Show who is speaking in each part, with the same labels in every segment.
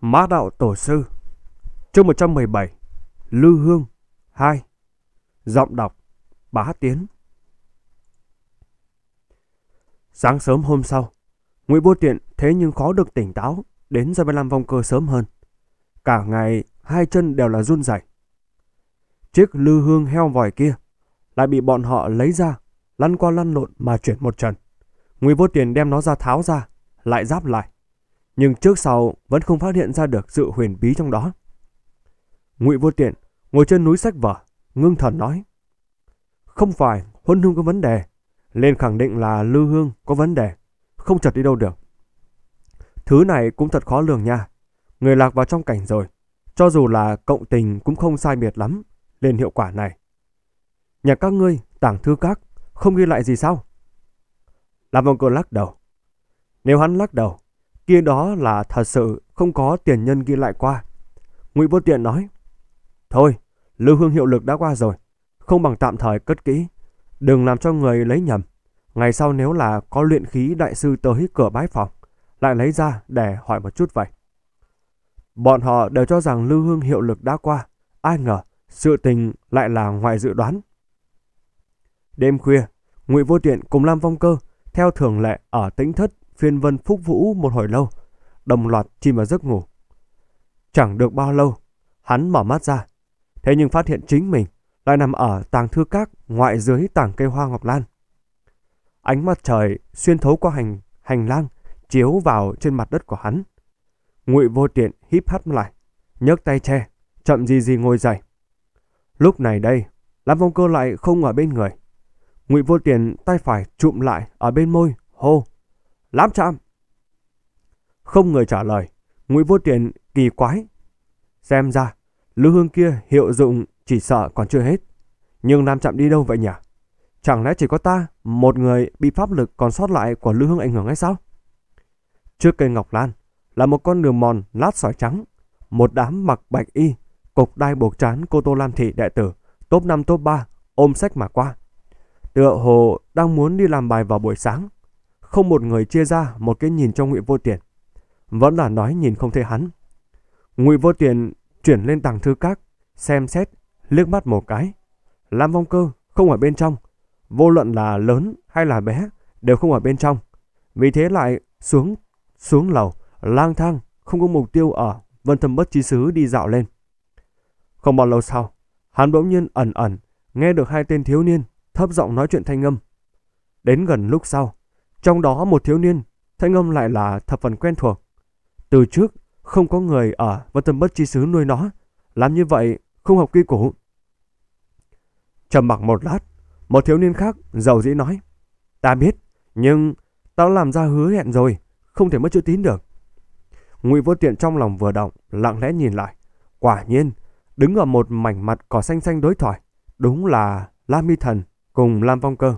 Speaker 1: Mã Đạo Tổ Sư Chương 117 Lư Hương 2 Giọng đọc Bá Tiến Sáng sớm hôm sau Nguyễn Bố Tiện thế nhưng khó được tỉnh táo Đến ra 25 vong cơ sớm hơn Cả ngày hai chân đều là run rẩy. Chiếc lư hương heo vòi kia Lại bị bọn họ lấy ra Lăn qua lăn lộn mà chuyển một trận Nguyễn Bố Tiền đem nó ra tháo ra Lại giáp lại nhưng trước sau vẫn không phát hiện ra được sự huyền bí trong đó. Ngụy Vô Tiện ngồi trên núi sách vở, ngưng thần nói: "Không phải Huân Hương có vấn đề, lên khẳng định là Lư Hương có vấn đề, không chật đi đâu được. Thứ này cũng thật khó lường nha, người lạc vào trong cảnh rồi, cho dù là cộng tình cũng không sai biệt lắm lên hiệu quả này. Nhà các ngươi, tảng thư các, không ghi lại gì sao? Làm ông cơ lắc đầu. Nếu hắn lắc đầu, kia đó là thật sự không có tiền nhân ghi lại qua. Ngụy Vô Tiện nói, Thôi, lưu hương hiệu lực đã qua rồi, không bằng tạm thời cất kỹ, đừng làm cho người lấy nhầm. Ngày sau nếu là có luyện khí đại sư tới cửa bái phòng, lại lấy ra để hỏi một chút vậy. Bọn họ đều cho rằng lưu hương hiệu lực đã qua, ai ngờ sự tình lại là ngoài dự đoán. Đêm khuya, Ngụy Vô Tiện cùng Lam Phong Cơ theo thường lệ ở tĩnh thất phiên vân phúc vũ một hồi lâu, đồng loạt chìm vào giấc ngủ. Chẳng được bao lâu, hắn mở mắt ra, thế nhưng phát hiện chính mình lại nằm ở tàng thư các ngoại dưới tàng cây hoa ngọc lan. Ánh mặt trời xuyên thấu qua hành hành lang chiếu vào trên mặt đất của hắn. Ngụy Vô Tiện híp hắt lại, nhấc tay che, chậm gì gì ngồi dậy. Lúc này đây, Lam Phong Cơ lại không ở bên người. Ngụy Vô Tiện tay phải trụm lại ở bên môi, hô. Lám trạm Không người trả lời, Ngụy Vô Tiền kỳ quái. Xem ra, Lữ Hương kia hiệu dụng chỉ sợ còn chưa hết. Nhưng Nam Trạm đi đâu vậy nhỉ? Chẳng lẽ chỉ có ta, một người bị pháp lực còn sót lại của Lữ Hương ảnh hưởng hay sao? Trước cây Ngọc Lan là một con đường mòn lát sỏi trắng, một đám mặc bạch y, cục đai buộc trán cô Tô Lam Thị đệ tử, top năm top ba ôm sách mà qua. Tựa hồ đang muốn đi làm bài vào buổi sáng, không một người chia ra một cái nhìn cho ngụy vô tiền vẫn là nói nhìn không thấy hắn ngụy vô tiền chuyển lên tàng thư các xem xét liếc mắt một cái lam vong cơ không ở bên trong vô luận là lớn hay là bé đều không ở bên trong vì thế lại xuống xuống lầu lang thang không có mục tiêu ở vân thâm bất trí xứ đi dạo lên không bao lâu sau hắn bỗng nhiên ẩn ẩn nghe được hai tên thiếu niên thấp giọng nói chuyện thanh âm đến gần lúc sau trong đó một thiếu niên, thanh âm lại là thập phần quen thuộc. Từ trước, không có người ở và tâm bất chi xứ nuôi nó. Làm như vậy, không học quy củ. Trầm mặc một lát, một thiếu niên khác giàu dĩ nói. Ta biết, nhưng ta đã làm ra hứa hẹn rồi, không thể mất chữ tín được. Ngụy Vô Tiện trong lòng vừa động, lặng lẽ nhìn lại. Quả nhiên, đứng ở một mảnh mặt cỏ xanh xanh đối thoại, đúng là Lam Mi Thần cùng Lam Phong Cơ.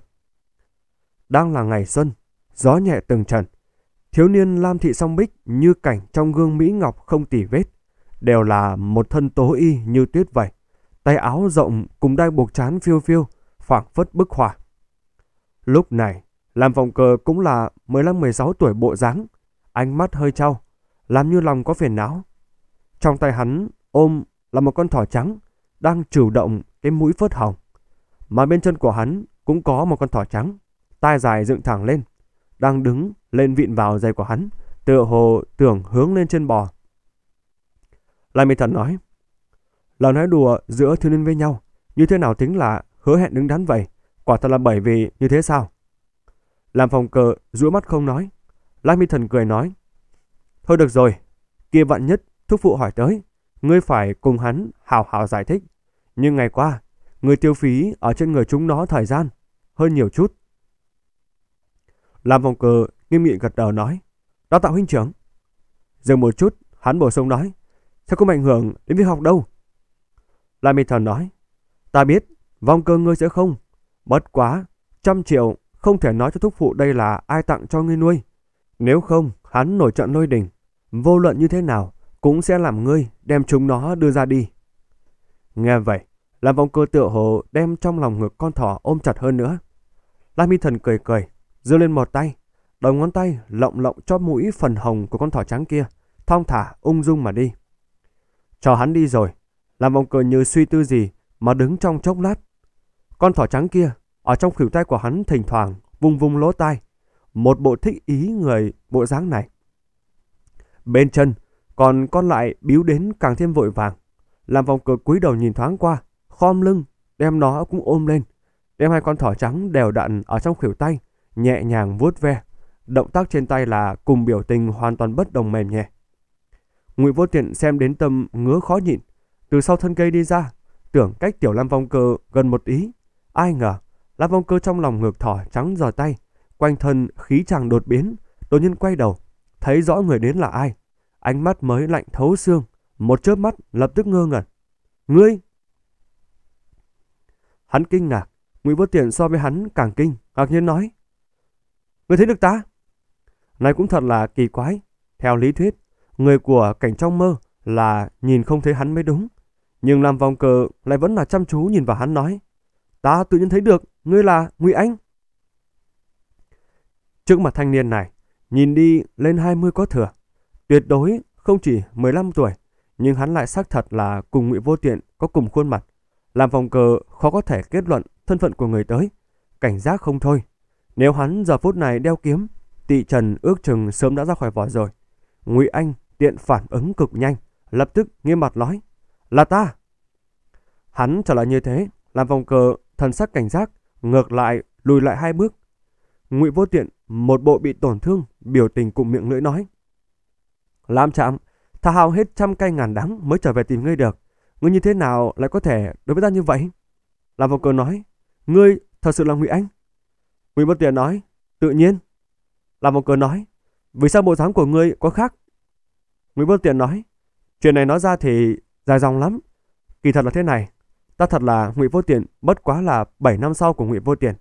Speaker 1: Đang là ngày xuân, gió nhẹ từng trận. Thiếu niên Lam Thị Song Bích như cảnh trong gương Mỹ Ngọc không tỉ vết, đều là một thân tố y như tuyết vậy. Tay áo rộng cùng đai buộc chán phiêu phiêu, phảng phất bức hỏa. Lúc này, Lam Vọng Cờ cũng là 15-16 tuổi bộ dáng, ánh mắt hơi trao, làm như lòng có phiền não. Trong tay hắn ôm là một con thỏ trắng, đang chủ động cái mũi phớt hồng. Mà bên chân của hắn cũng có một con thỏ trắng, tai dài dựng thẳng lên, đang đứng lên vịn vào giày của hắn, tựa hồ tưởng hướng lên trên bò. Lai Mê Thần nói, là nói đùa giữa thiếu niên với nhau, như thế nào tính là hứa hẹn đứng đắn vậy, quả thật là bởi vì như thế sao? Làm phòng cờ rũa mắt không nói, Lai Mê Thần cười nói, thôi được rồi, kia vạn nhất thúc phụ hỏi tới, ngươi phải cùng hắn hào hào giải thích, nhưng ngày qua, ngươi tiêu phí ở trên người chúng nó thời gian, hơn nhiều chút. Lam Vòng Cờ nghiêm nghị gật đầu nói. Đó tạo huynh trưởng. Dừng một chút, hắn bổ sung nói. Sao không ảnh hưởng đến việc học đâu? Lam Minh Thần nói. Ta biết, Vòng Cờ ngươi sẽ không. Bất quá, trăm triệu không thể nói cho thúc phụ đây là ai tặng cho ngươi nuôi. Nếu không, hắn nổi trận lôi đình. Vô luận như thế nào, cũng sẽ làm ngươi đem chúng nó đưa ra đi. Nghe vậy, làm vòng cơ tựa hồ đem trong lòng ngực con thỏ ôm chặt hơn nữa. La Mi Thần cười cười, giơ lên một tay, đầu ngón tay lộng lộng cho mũi phần hồng của con thỏ trắng kia, thong thả ung dung mà đi. Cho hắn đi rồi, làm ông cờ như suy tư gì mà đứng trong chốc lát. Con thỏ trắng kia, ở trong khỉu tay của hắn thỉnh thoảng vung vung lỗ tai, một bộ thích ý người bộ dáng này. Bên chân, còn con lại biếu đến càng thêm vội vàng. Làm vòng cờ cúi đầu nhìn thoáng qua, khom lưng, đem nó cũng ôm lên. Đem hai con thỏ trắng đều đặn ở trong khỉu tay, nhẹ nhàng vuốt ve. Động tác trên tay là cùng biểu tình hoàn toàn bất đồng mềm nhẹ. Ngụy Vô Tiện xem đến tâm ngứa khó nhịn, từ sau thân cây đi ra, tưởng cách Tiểu Lam Vong Cơ gần một ý. Ai ngờ, Lam Vong Cơ trong lòng ngược thỏ trắng giò tay, quanh thân khí chàng đột biến, đột nhiên quay đầu, thấy rõ người đến là ai. Ánh mắt mới lạnh thấu xương, một chớp mắt lập tức ngơ ngẩn. Ngươi! Hắn kinh ngạc, Ngụy Vô Tiện so với hắn càng kinh, ngạc nhiên nói. Người thấy được ta? Này cũng thật là kỳ quái. Theo lý thuyết, người của cảnh trong mơ là nhìn không thấy hắn mới đúng. Nhưng làm vòng cờ lại vẫn là chăm chú nhìn vào hắn nói. Ta tự nhiên thấy được, ngươi là Ngụy Anh. Trước mặt thanh niên này, nhìn đi lên 20 có thừa. Tuyệt đối không chỉ 15 tuổi, nhưng hắn lại xác thật là cùng Ngụy Vô Tiện có cùng khuôn mặt. Làm vòng cờ khó có thể kết luận thân phận của người tới. Cảnh giác không thôi. Nếu hắn giờ phút này đeo kiếm, tị trần ước chừng sớm đã ra khỏi vỏ rồi. Ngụy Anh tiện phản ứng cực nhanh, lập tức nghiêm mặt nói, là ta. Hắn trở lại như thế, làm vòng cờ thần sắc cảnh giác, ngược lại lùi lại hai bước. Ngụy Vô Tiện một bộ bị tổn thương, biểu tình cụm miệng lưỡi nói. Lam Trạm, tha hao hết trăm cây ngàn đắng mới trở về tìm ngươi được. Ngươi như thế nào lại có thể đối với ta như vậy? Làm vòng cờ nói, ngươi thật sự là Ngụy Anh. Quý bất tiền nói, tự nhiên. Làm một cớ nói, vì sao bộ dáng của ngươi có khác? Nguyễn Bất Tiện nói, chuyện này nói ra thì dài dòng lắm. Kỳ thật là thế này, ta thật là Ngụy Vô Tiện bất quá là 7 năm sau của Ngụy Vô Tiện.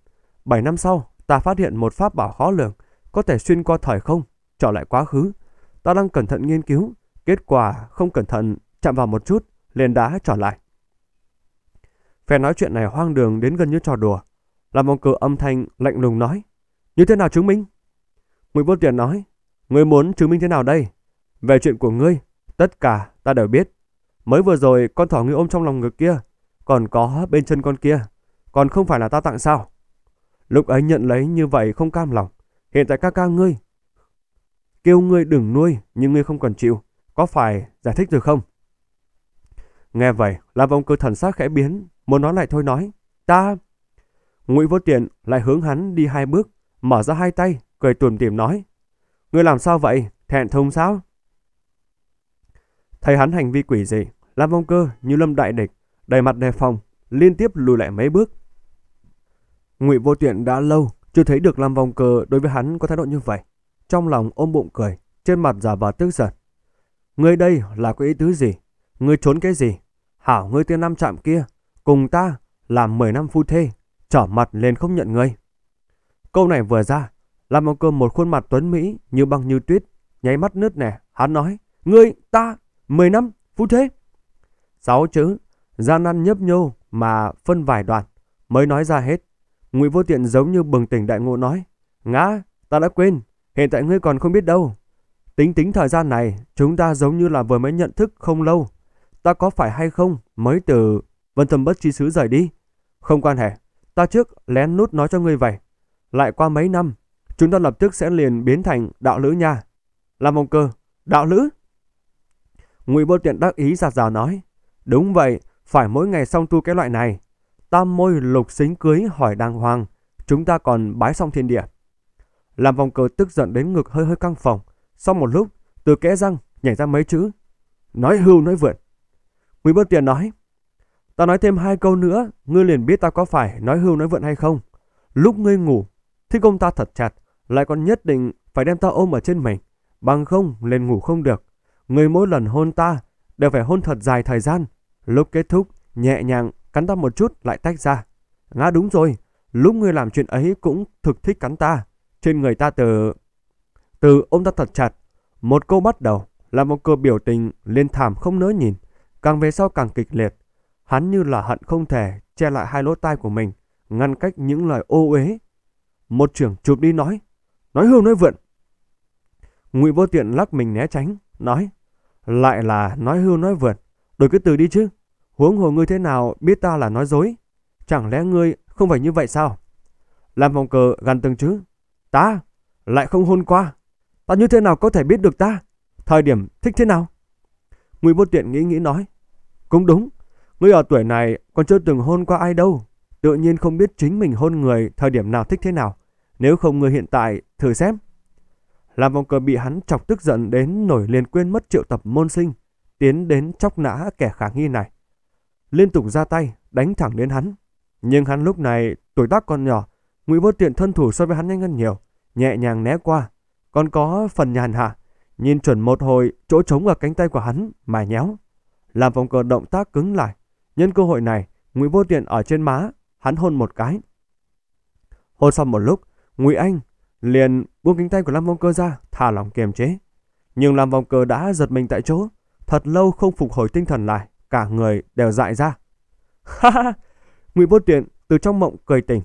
Speaker 1: 7 năm sau, ta phát hiện một pháp bảo khó lường, có thể xuyên qua thời không, trở lại quá khứ. Ta đang cẩn thận nghiên cứu, kết quả không cẩn thận chạm vào một chút, liền đá trở lại. Phe nói chuyện này hoang đường đến gần như trò đùa, làm vòng cử âm thanh lạnh lùng nói. Như thế nào chứng minh? Ngụy Vô Tiền nói. Ngươi muốn chứng minh thế nào đây? Về chuyện của ngươi, tất cả ta đều biết. Mới vừa rồi con thỏ ngươi ôm trong lòng ngực kia, còn có bên chân con kia, còn không phải là ta tặng sao? Lúc ấy nhận lấy như vậy không cam lòng. Hiện tại ca ca ngươi. Kêu ngươi đừng nuôi, nhưng ngươi không cần chịu. Có phải giải thích rồi không? Nghe vậy, La Vong Cơ thần sắc khẽ biến, muốn nói lại thôi nói. Ta... Ngụy Vô Tiện lại hướng hắn đi hai bước, mở ra hai tay, cười tủm tỉm nói: "Ngươi làm sao vậy, thẹn thùng sao?" Thấy hắn hành vi quỷ dị, Lam Vong Cơ như lâm đại địch, đầy mặt đề phòng, liên tiếp lùi lại mấy bước. Ngụy Vô Tiện đã lâu chưa thấy được Lam Vong Cơ đối với hắn có thái độ như vậy, trong lòng ôm bụng cười, trên mặt giả vờ tức giận. "Ngươi đây là có ý tứ gì? Ngươi trốn cái gì? Hảo ngươi tiên nam chạm kia, cùng ta làm mười năm phu thê, trở mặt lên không nhận ngươi Câu này vừa ra, lam ông cơ một khuôn mặt tuấn Mỹ như băng như tuyết, nháy mắt nứt nẻ, hắn nói, ngươi, ta, mười năm, phú thế. Sáu chữ, gian nan nhấp nhô mà phân vài đoạn, mới nói ra hết. ngụy vô tiện giống như bừng tỉnh đại ngộ nói, ngã, ta đã quên, hiện tại ngươi còn không biết đâu. Tính tính thời gian này, chúng ta giống như là vừa mới nhận thức không lâu. Ta có phải hay không mới từ Vân Thầm Bất Chi Sứ rời đi? Không quan hệ, Ta trước lén nút nói cho ngươi vậy. Lại qua mấy năm, chúng ta lập tức sẽ liền biến thành đạo lữ nha. Làm ông cơ, đạo lữ? Ngụy Vô Tiện đắc ý giạt rào nói. Đúng vậy, phải mỗi ngày xong tu cái loại này. Tam môi lục xính cưới hỏi đàng hoàng, chúng ta còn bái xong thiên địa. Làm vòng cơ tức giận đến ngực hơi hơi căng phòng. Sau một lúc, từ kẽ răng nhảy ra mấy chữ. Nói hưu nói vượn. Ngụy Bất Tiện nói, Tao nói thêm hai câu nữa, ngươi liền biết tao có phải nói hưu nói vượn hay không. Lúc ngươi ngủ, thích công ta thật chặt, lại còn nhất định phải đem ta ôm ở trên mình. Bằng không, liền ngủ không được. Ngươi mỗi lần hôn ta, đều phải hôn thật dài thời gian. Lúc kết thúc, nhẹ nhàng, cắn ta một chút lại tách ra. ngã đúng rồi, lúc ngươi làm chuyện ấy cũng thực thích cắn ta. Trên người ta từ... Từ ôm ta thật chặt, một câu bắt đầu là một cờ biểu tình liên thảm không nỡ nhìn, càng về sau càng kịch liệt. Hắn như là hận không thể che lại hai lỗ tai của mình, ngăn cách những lời ô uế. Một trưởng chụp đi nói, nói hưu nói vượn. Ngụy Vô Tiện lắc mình né tránh, nói, lại là nói hưu nói vượn, đổi cái từ đi chứ. Huống hồ ngươi thế nào biết ta là nói dối? Chẳng lẽ ngươi không phải như vậy sao? Làm vòng cờ gần từng chữ. Ta lại không hôn qua. Ta như thế nào có thể biết được ta? Thời điểm thích thế nào? Ngụy Vô Tiện nghĩ nghĩ nói. Cũng đúng, Ngươi ở tuổi này còn chưa từng hôn qua ai đâu. Tự nhiên không biết chính mình hôn người thời điểm nào thích thế nào. Nếu không ngươi hiện tại, thử xem. Làm vòng cờ bị hắn chọc tức giận đến nổi liền quên mất triệu tập môn sinh. Tiến đến chóc nã kẻ khả nghi này. Liên tục ra tay, đánh thẳng đến hắn. Nhưng hắn lúc này tuổi tác còn nhỏ. Ngụy vô tiện thân thủ so với hắn nhanh hơn nhiều. Nhẹ nhàng né qua. Còn có phần nhàn hạ. Nhìn chuẩn một hồi chỗ trống ở cánh tay của hắn mài nhéo. Làm vòng cờ động tác cứng lại Nhân cơ hội này, Ngụy Vô Tiện ở trên má, hắn hôn một cái. Hôn xong một lúc, Ngụy Anh liền buông cánh tay của Lam Vong Cơ ra, thả lỏng kiềm chế. Nhưng Lam Vong Cơ đã giật mình tại chỗ, thật lâu không phục hồi tinh thần lại, cả người đều dại ra. Ha ha, Ngụy Vô Tiện từ trong mộng cười tỉnh.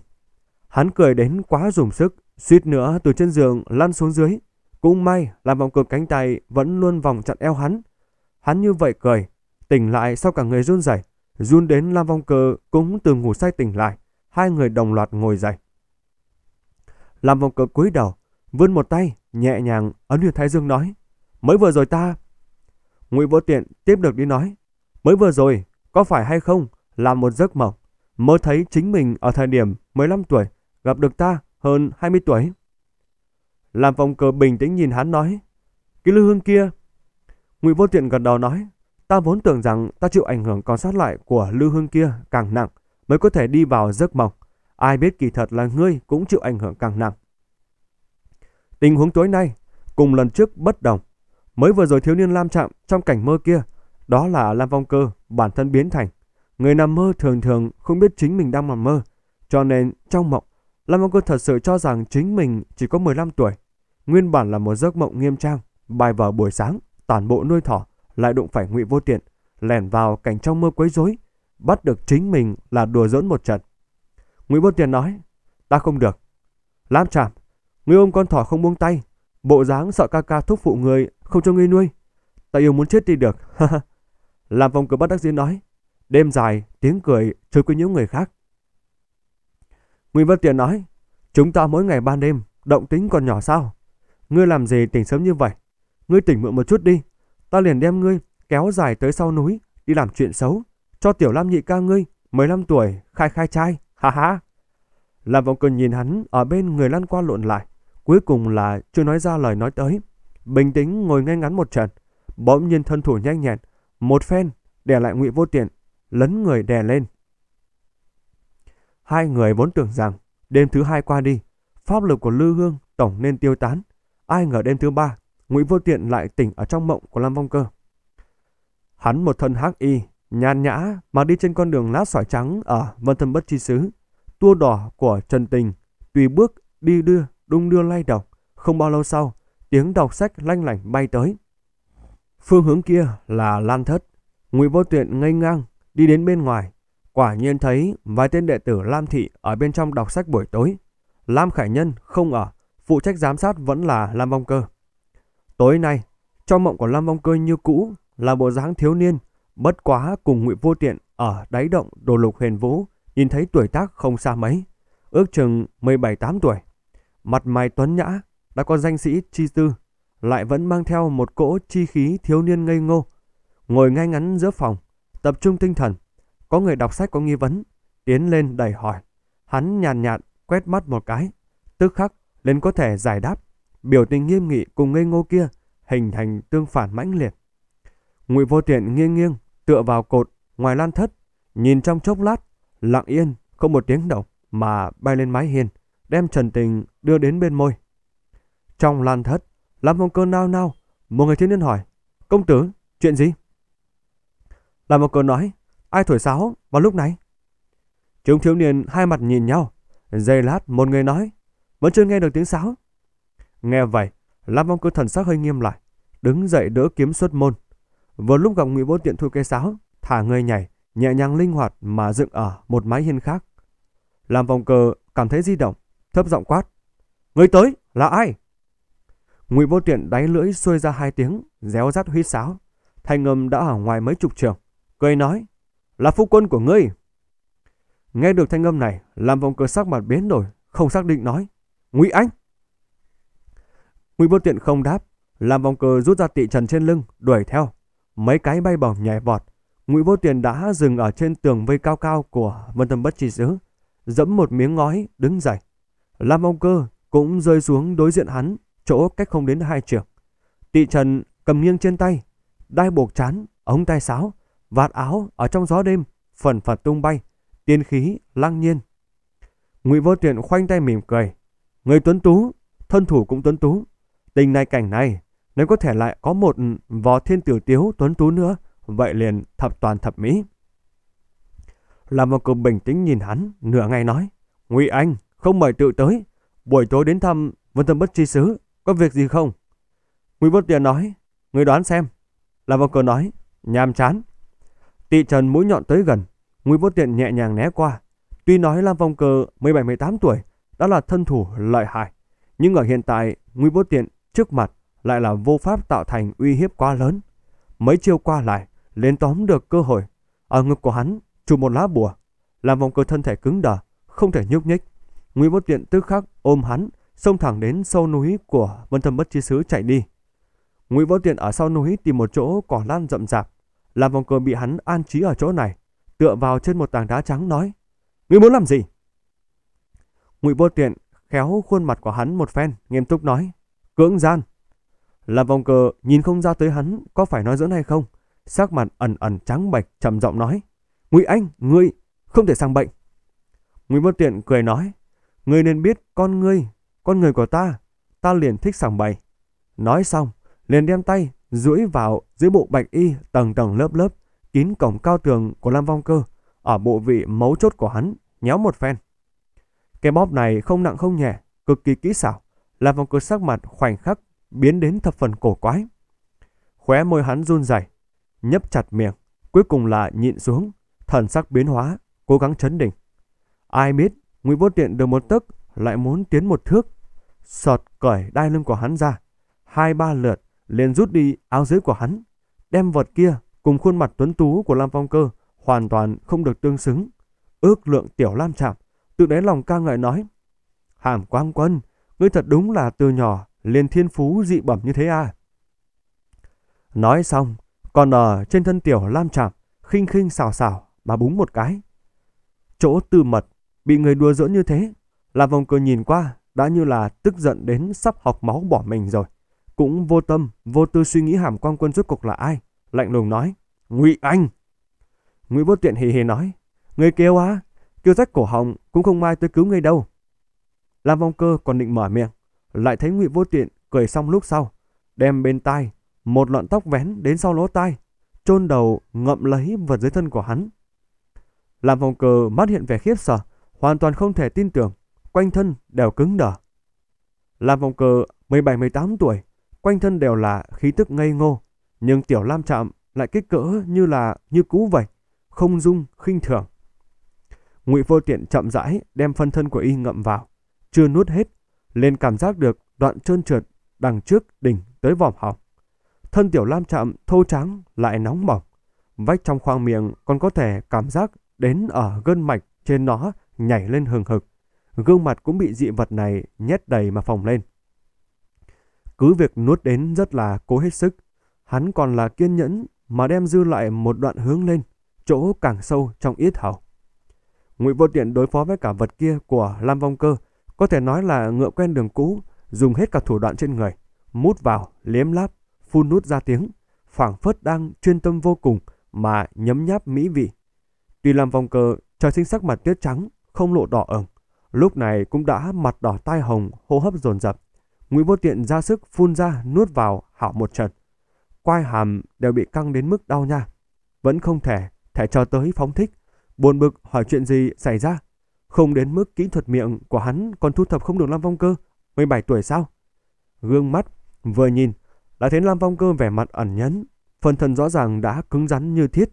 Speaker 1: Hắn cười đến quá dùng sức, suýt nữa từ trên giường lăn xuống dưới. Cũng may Lam Vong Cơ cánh tay vẫn luôn vòng chặn eo hắn. Hắn như vậy cười, tỉnh lại sau cả người run rẩy Jun đến Lam Vong Cơ cũng từ ngủ say tỉnh lại, hai người đồng loạt ngồi dậy. Lam Vong Cơ cúi đầu, vươn một tay, nhẹ nhàng ấn huyệt thái dương nói, mới vừa rồi ta. Ngụy Vô Tiện tiếp được đi nói, mới vừa rồi, có phải hay không, là một giấc mộng, mơ thấy chính mình ở thời điểm 15 tuổi, gặp được ta hơn 20 tuổi. Lam Vong Cơ bình tĩnh nhìn hắn nói, cái lưu hương kia. Ngụy Vô Tiện gần đầu nói, Ta vốn tưởng rằng ta chịu ảnh hưởng còn sót lại của lưu hương kia càng nặng mới có thể đi vào giấc mộng. Ai biết kỳ thật là ngươi cũng chịu ảnh hưởng càng nặng. Tình huống tối nay cùng lần trước bất đồng. Mới vừa rồi thiếu niên Lam Chạm trong cảnh mơ kia, đó là Lam Vong Cơ bản thân biến thành. Người nằm mơ thường thường không biết chính mình đang nằm mơ, cho nên trong mộng, Lam Vong Cơ thật sự cho rằng chính mình chỉ có 15 tuổi. Nguyên bản là một giấc mộng nghiêm trang, bài vở buổi sáng, toàn bộ nuôi thỏ, lại đụng phải ngụy vô tiện, lẻn vào cảnh trong mưa quấy rối, bắt được chính mình là đùa giỡn một trận. Ngụy vô tiện nói, ta không được. Lam chạm, ngươi ôm con thỏ không buông tay, bộ dáng sợ ca ca thúc phụ người không cho ngươi nuôi. Ta yêu muốn chết đi được. làm Phong cửa bắt đắc dĩ nói, đêm dài, tiếng cười, chơi quy nhiễu người khác. Ngụy vô tiện nói, chúng ta mỗi ngày ban đêm, động tính còn nhỏ sao? Ngươi làm gì tỉnh sớm như vậy? Ngươi tỉnh mượn một chút đi ta liền đem ngươi kéo dài tới sau núi đi làm chuyện xấu, cho tiểu Lam nhị ca ngươi 15 tuổi khai khai trai, ha ha. Làm vòng cần nhìn hắn ở bên người lăn qua lộn lại, cuối cùng là chưa nói ra lời nói tới. Bình tĩnh ngồi ngay ngắn một trận, bỗng nhiên thân thủ nhanh nhẹn, một phen đè lại ngụy vô tiện, lấn người đè lên. Hai người vốn tưởng rằng đêm thứ hai qua đi, pháp lực của Lư Hương tổng nên tiêu tán. Ai ngờ đêm thứ ba Ngụy Vô Tiện lại tỉnh ở trong mộng của Lam Vong Cơ. Hắn một thân hắc y, nhàn nhã mà đi trên con đường lát sỏi trắng ở Vân thân Bất Chi Sứ. Tua đỏ của Trần Tình, tùy bước đi đưa, đung đưa lay động. Không bao lâu sau, tiếng đọc sách lanh lảnh bay tới. Phương hướng kia là Lan Thất. Ngụy Vô Tiện ngây ngang, đi đến bên ngoài. Quả nhiên thấy vài tên đệ tử Lam Thị ở bên trong đọc sách buổi tối. Lam Khải Nhân không ở, phụ trách giám sát vẫn là Lam Vong Cơ. Tối nay, trong mộng của Lam Vong Cơ như cũ là bộ dáng thiếu niên, bất quá cùng ngụy Vô Tiện ở đáy động đồ lục huyền vũ, nhìn thấy tuổi tác không xa mấy, ước chừng 17-8 tuổi. Mặt mày tuấn nhã, đã có danh sĩ chi tư, lại vẫn mang theo một cỗ chi khí thiếu niên ngây ngô. Ngồi ngay ngắn giữa phòng, tập trung tinh thần, có người đọc sách có nghi vấn, tiến lên đẩy hỏi. Hắn nhàn nhạt, nhạt quét mắt một cái, tức khắc lên có thể giải đáp biểu tình nghiêm nghị cùng ngây ngô kia hình thành tương phản mãnh liệt. Ngụy Vô Tiện nghiêng nghiêng, tựa vào cột ngoài lan thất, nhìn trong chốc lát, lặng yên, không một tiếng động mà bay lên mái hiên, đem Trần Tình đưa đến bên môi. Trong lan thất, Lam Phong Cơ nao nao, một người thiếu niên hỏi, công tử, chuyện gì? Lam Phong Cơ nói, ai thổi sáo vào lúc này? Chúng thiếu niên hai mặt nhìn nhau, giây lát một người nói, vẫn chưa nghe được tiếng sáo. Nghe vậy, Lam Phong cứ thần sắc hơi nghiêm lại, đứng dậy đỡ kiếm xuất môn. Vừa lúc gặp Ngụy Vô Tiện thu cây sáo, thả người nhảy, nhẹ nhàng linh hoạt mà dựng ở một mái hiên khác. Lam Phong Cơ cảm thấy di động, thấp giọng quát: "Người tới là ai?" Ngụy Vô Tiện đáy lưỡi xuôi ra hai tiếng, réo rát huy sáo, thanh âm đã ở ngoài mấy chục trường, cười nói: "Là phu quân của ngươi." Nghe được thanh âm này, Lam Phong Cơ sắc mặt biến đổi, không xác định nói: "Ngụy Anh?" Ngụy Vô Tiện không đáp, làm vòng cờ rút ra tị trần trên lưng, đuổi theo. Mấy cái bay bổng nhảy vọt, Ngụy Vô Tiền đã dừng ở trên tường vây cao cao của Vân Tâm Bất Chi Sứ, dẫm một miếng ngói, đứng dậy. Lam Ông Cơ cũng rơi xuống đối diện hắn, chỗ cách không đến hai trượng. Tị Trần cầm nghiêng trên tay, đai buộc chán, ống tay sáo, vạt áo ở trong gió đêm, phần phật tung bay, tiên khí lăng nhiên. Ngụy Vô Tiện khoanh tay mỉm cười, người tuấn tú, thân thủ cũng tuấn tú, Tình này cảnh này, nếu có thể lại có một vò thiên tử tiếu tuấn tú nữa, vậy liền thập toàn thập mỹ. Làm một cực bình tĩnh nhìn hắn, nửa ngày nói, ngụy Anh, không mời tự tới, buổi tối đến thăm Vân Tâm Bất tri Sứ, có việc gì không? ngụy Bất Tiền nói, người đoán xem. Làm một cờ nói, nhàm chán. Tị trần mũi nhọn tới gần, ngụy Bất Tiện nhẹ nhàng né qua. Tuy nói Lam Phong Cờ 17-18 tuổi, đã là thân thủ lợi hại. Nhưng ở hiện tại, ngụy Bất Tiện trước mặt lại là vô pháp tạo thành uy hiếp quá lớn. Mấy chiêu qua lại, lên tóm được cơ hội. Ở ngực của hắn, chụp một lá bùa, làm vòng cơ thân thể cứng đờ, không thể nhúc nhích. Ngụy Bất Tiện tức khắc ôm hắn, xông thẳng đến sâu núi của Vân Thâm Bất Chi Sứ chạy đi. Ngụy Bất Tiện ở sau núi tìm một chỗ cỏ lan rậm rạp, làm vòng cờ bị hắn an trí ở chỗ này, tựa vào trên một tảng đá trắng nói: "Ngươi muốn làm gì?" Ngụy Bất Tiện khéo khuôn mặt của hắn một phen, nghiêm túc nói: Cưỡng gian. Làm vòng cờ nhìn không ra tới hắn có phải nói dẫn hay không. Sắc mặt ẩn ẩn trắng bạch trầm giọng nói. Ngụy Anh, ngươi không thể sang bệnh. Ngụy Bất Tiện cười nói. Ngươi nên biết con ngươi, con người của ta, ta liền thích sảng bày. Nói xong, liền đem tay duỗi vào dưới bộ bạch y tầng tầng lớp lớp, kín cổng cao tường của Lam Vong Cơ, ở bộ vị mấu chốt của hắn, nhéo một phen. Cái bóp này không nặng không nhẹ, cực kỳ kỹ xảo. Là vòng cực sắc mặt khoảnh khắc biến đến thập phần cổ quái. Khóe môi hắn run rẩy, nhấp chặt miệng, cuối cùng là nhịn xuống, thần sắc biến hóa, cố gắng chấn định. Ai biết, Ngụy Vô Tiện được một tức lại muốn tiến một thước, sọt cởi đai lưng của hắn ra, hai ba lượt liền rút đi áo dưới của hắn, đem vật kia cùng khuôn mặt tuấn tú của Lam Phong Cơ hoàn toàn không được tương xứng. Ước lượng tiểu Lam Trạm, tự đáy lòng ca ngợi nói: "Hàm Quang Quân, Ngươi thật đúng là từ nhỏ liền thiên phú dị bẩm như thế à. Nói xong, còn ở trên thân tiểu lam chạm, khinh khinh xào xào mà búng một cái. Chỗ tư mật, bị người đùa giỡn như thế, là vòng cờ nhìn qua đã như là tức giận đến sắp học máu bỏ mình rồi. Cũng vô tâm, vô tư suy nghĩ hàm quang quân rốt cục là ai, lạnh lùng nói, ngụy Anh. ngụy vô tiện hì hì nói, người kêu á, kêu rách cổ họng cũng không ai tới cứu người đâu. Lam Vong Cơ còn định mở miệng, lại thấy Ngụy Vô Tiện cười xong lúc sau, đem bên tai một lọn tóc vén đến sau lỗ tai, chôn đầu ngậm lấy vật dưới thân của hắn. Lam Vong Cơ mắt hiện vẻ khiếp sợ, hoàn toàn không thể tin tưởng, quanh thân đều cứng đờ. Lam Vong Cơ 17-18 tuổi, quanh thân đều là khí tức ngây ngô, nhưng tiểu Lam Trạm lại kích cỡ như là như cũ vậy, không dung khinh thường. Ngụy Vô Tiện chậm rãi đem phân thân của y ngậm vào chưa nuốt hết, lên cảm giác được đoạn trơn trượt đằng trước đỉnh tới vòm họng. Thân tiểu lam chạm thô trắng lại nóng bỏng, vách trong khoang miệng còn có thể cảm giác đến ở gân mạch trên nó nhảy lên hừng hực. Gương mặt cũng bị dị vật này nhét đầy mà phồng lên. Cứ việc nuốt đến rất là cố hết sức, hắn còn là kiên nhẫn mà đem dư lại một đoạn hướng lên, chỗ càng sâu trong ít hầu. Ngụy Vô Tiện đối phó với cả vật kia của Lam Vong Cơ có thể nói là ngựa quen đường cũ, dùng hết cả thủ đoạn trên người, mút vào, liếm láp, phun nút ra tiếng, phảng phất đang chuyên tâm vô cùng mà nhấm nháp mỹ vị. Tuy làm vòng cờ, trời sinh sắc mặt tuyết trắng, không lộ đỏ ửng, lúc này cũng đã mặt đỏ tai hồng, hô hấp dồn dập. Ngụy Vô Tiện ra sức phun ra nuốt vào hảo một trận. Quai hàm đều bị căng đến mức đau nha. Vẫn không thể, thể cho tới phóng thích. Buồn bực hỏi chuyện gì xảy ra, không đến mức kỹ thuật miệng của hắn còn thu thập không được Lam Phong Cơ, 17 tuổi sao? Gương mắt, vừa nhìn, đã thấy Lam Phong Cơ vẻ mặt ẩn nhẫn, phần thân rõ ràng đã cứng rắn như thiết,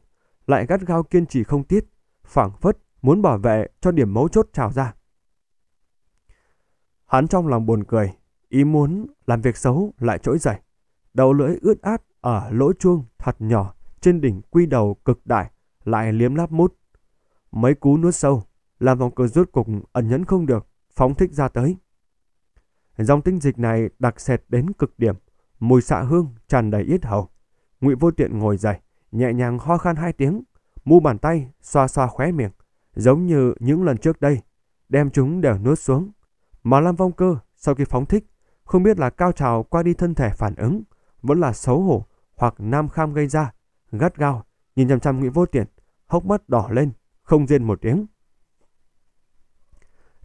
Speaker 1: lại gắt gao kiên trì không tiết, phảng phất muốn bảo vệ cho điểm mấu chốt trào ra. Hắn trong lòng buồn cười, ý muốn làm việc xấu lại trỗi dậy. Đầu lưỡi ướt át ở lỗ chuông thật nhỏ trên đỉnh quy đầu cực đại lại liếm láp mút. Mấy cú nuốt sâu, làm vòng cờ rốt cục ẩn nhẫn không được, phóng thích ra tới. Dòng tinh dịch này đặc sệt đến cực điểm, mùi xạ hương tràn đầy yết hầu. Ngụy Vô Tiện ngồi dậy, nhẹ nhàng ho khan hai tiếng, mu bàn tay xoa xoa khóe miệng, giống như những lần trước đây, đem chúng đều nuốt xuống. Mà Lam Vong Cơ sau khi phóng thích, không biết là cao trào qua đi thân thể phản ứng, vẫn là xấu hổ hoặc nam kham gây ra, gắt gao, nhìn chằm chằm Ngụy Vô Tiện, hốc mắt đỏ lên, không rên một tiếng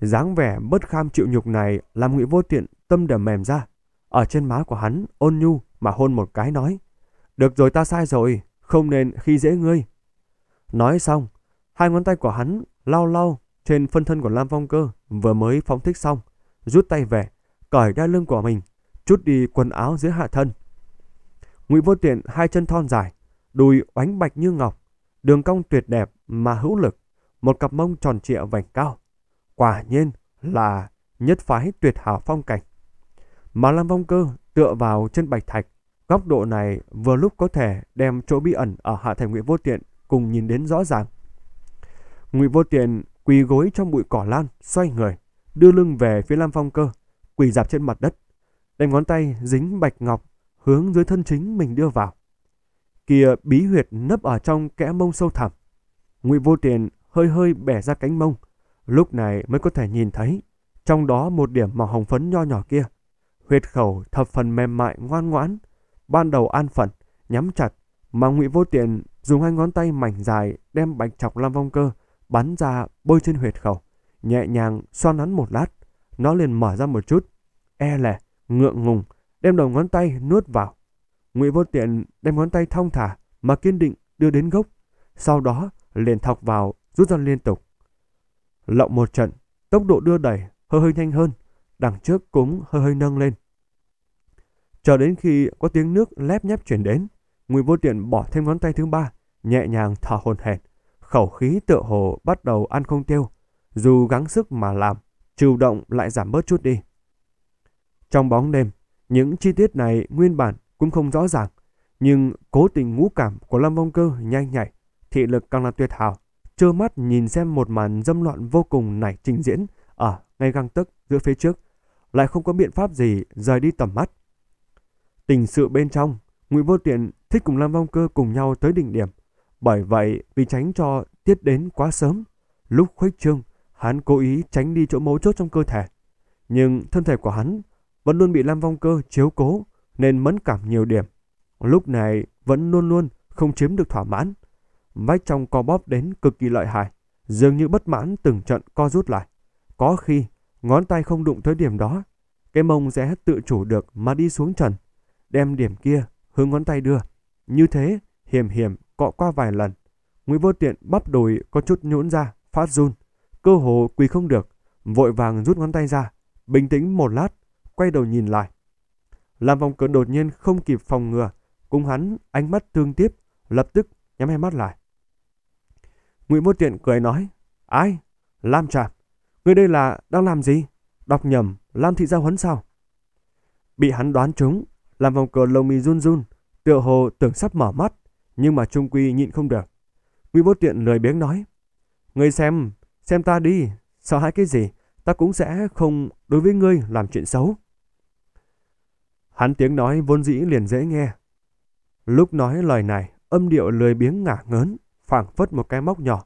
Speaker 1: dáng vẻ bất kham chịu nhục này làm ngụy vô tiện tâm đầm mềm ra. Ở trên má của hắn ôn nhu mà hôn một cái nói. Được rồi ta sai rồi, không nên khi dễ ngươi. Nói xong, hai ngón tay của hắn lau lau trên phân thân của Lam Phong Cơ vừa mới phóng thích xong, rút tay về, cởi đai lưng của mình, chút đi quần áo dưới hạ thân. Ngụy Vô Tiện hai chân thon dài, đùi oánh bạch như ngọc, đường cong tuyệt đẹp mà hữu lực, một cặp mông tròn trịa vành cao, Quả nhiên là nhất phái tuyệt hảo phong cảnh. Mà Lam phong Cơ tựa vào chân bạch thạch, góc độ này vừa lúc có thể đem chỗ bí ẩn ở hạ thành Nguyễn Vô Tiện cùng nhìn đến rõ ràng. Ngụy Vô Tiện quỳ gối trong bụi cỏ lan, xoay người, đưa lưng về phía Lam Phong Cơ, quỳ dạp trên mặt đất, đem ngón tay dính bạch ngọc hướng dưới thân chính mình đưa vào. Kia bí huyệt nấp ở trong kẽ mông sâu thẳm. Ngụy Vô Tiền hơi hơi bẻ ra cánh mông, Lúc này mới có thể nhìn thấy, trong đó một điểm màu hồng phấn nho nhỏ kia. Huyệt khẩu thập phần mềm mại ngoan ngoãn, ban đầu an phận, nhắm chặt, mà ngụy vô tiện dùng hai ngón tay mảnh dài đem bạch chọc lam vong cơ bắn ra bôi trên huyệt khẩu, nhẹ nhàng xoan hắn một lát, nó liền mở ra một chút, e lẻ, ngượng ngùng, đem đầu ngón tay nuốt vào. Ngụy Vô Tiện đem ngón tay thong thả mà kiên định đưa đến gốc, sau đó liền thọc vào, rút ra liên tục. Lộng một trận, tốc độ đưa đẩy hơi hơi nhanh hơn, đằng trước cũng hơi hơi nâng lên. Chờ đến khi có tiếng nước lép nhép chuyển đến, Nguyễn Vô Tiện bỏ thêm ngón tay thứ ba, nhẹ nhàng thở hồn hển, khẩu khí tựa hồ bắt đầu ăn không tiêu, dù gắng sức mà làm, chủ động lại giảm bớt chút đi. Trong bóng đêm, những chi tiết này nguyên bản cũng không rõ ràng, nhưng cố tình ngũ cảm của Lâm Vong Cơ nhanh nhạy, thị lực càng là tuyệt hảo trơ mắt nhìn xem một màn dâm loạn vô cùng nảy trình diễn ở ngay găng tức giữa phía trước, lại không có biện pháp gì rời đi tầm mắt. Tình sự bên trong, Ngụy Vô Tiện thích cùng Lam Vong Cơ cùng nhau tới đỉnh điểm, bởi vậy vì tránh cho tiết đến quá sớm, lúc khuếch trương, hắn cố ý tránh đi chỗ mấu chốt trong cơ thể. Nhưng thân thể của hắn vẫn luôn bị Lam Vong Cơ chiếu cố nên mẫn cảm nhiều điểm. Lúc này vẫn luôn luôn không chiếm được thỏa mãn vách trong co bóp đến cực kỳ lợi hại, dường như bất mãn từng trận co rút lại. Có khi, ngón tay không đụng tới điểm đó, cái mông sẽ tự chủ được mà đi xuống trần, đem điểm kia hướng ngón tay đưa. Như thế, hiểm hiểm cọ qua vài lần, Nguyễn Vô Tiện bắp đùi có chút nhũn ra, phát run, cơ hồ quỳ không được, vội vàng rút ngón tay ra, bình tĩnh một lát, quay đầu nhìn lại. Làm vòng cờ đột nhiên không kịp phòng ngừa, cùng hắn ánh mắt thương tiếp, lập tức nhắm hai mắt lại. Ngụy Vô Tiện cười nói, ai? Lam Trạm, Ngươi đây là đang làm gì? Đọc nhầm, Lam Thị Giao Huấn sao? Bị hắn đoán trúng, làm vòng cờ lông mi run run, tựa hồ tưởng sắp mở mắt, nhưng mà trung quy nhịn không được. Ngụy Vô Tiện lười biếng nói, Ngươi xem, xem ta đi, sợ hãi cái gì, ta cũng sẽ không đối với ngươi làm chuyện xấu. Hắn tiếng nói vốn dĩ liền dễ nghe. Lúc nói lời này, âm điệu lười biếng ngả ngớn, phảng phất một cái móc nhỏ,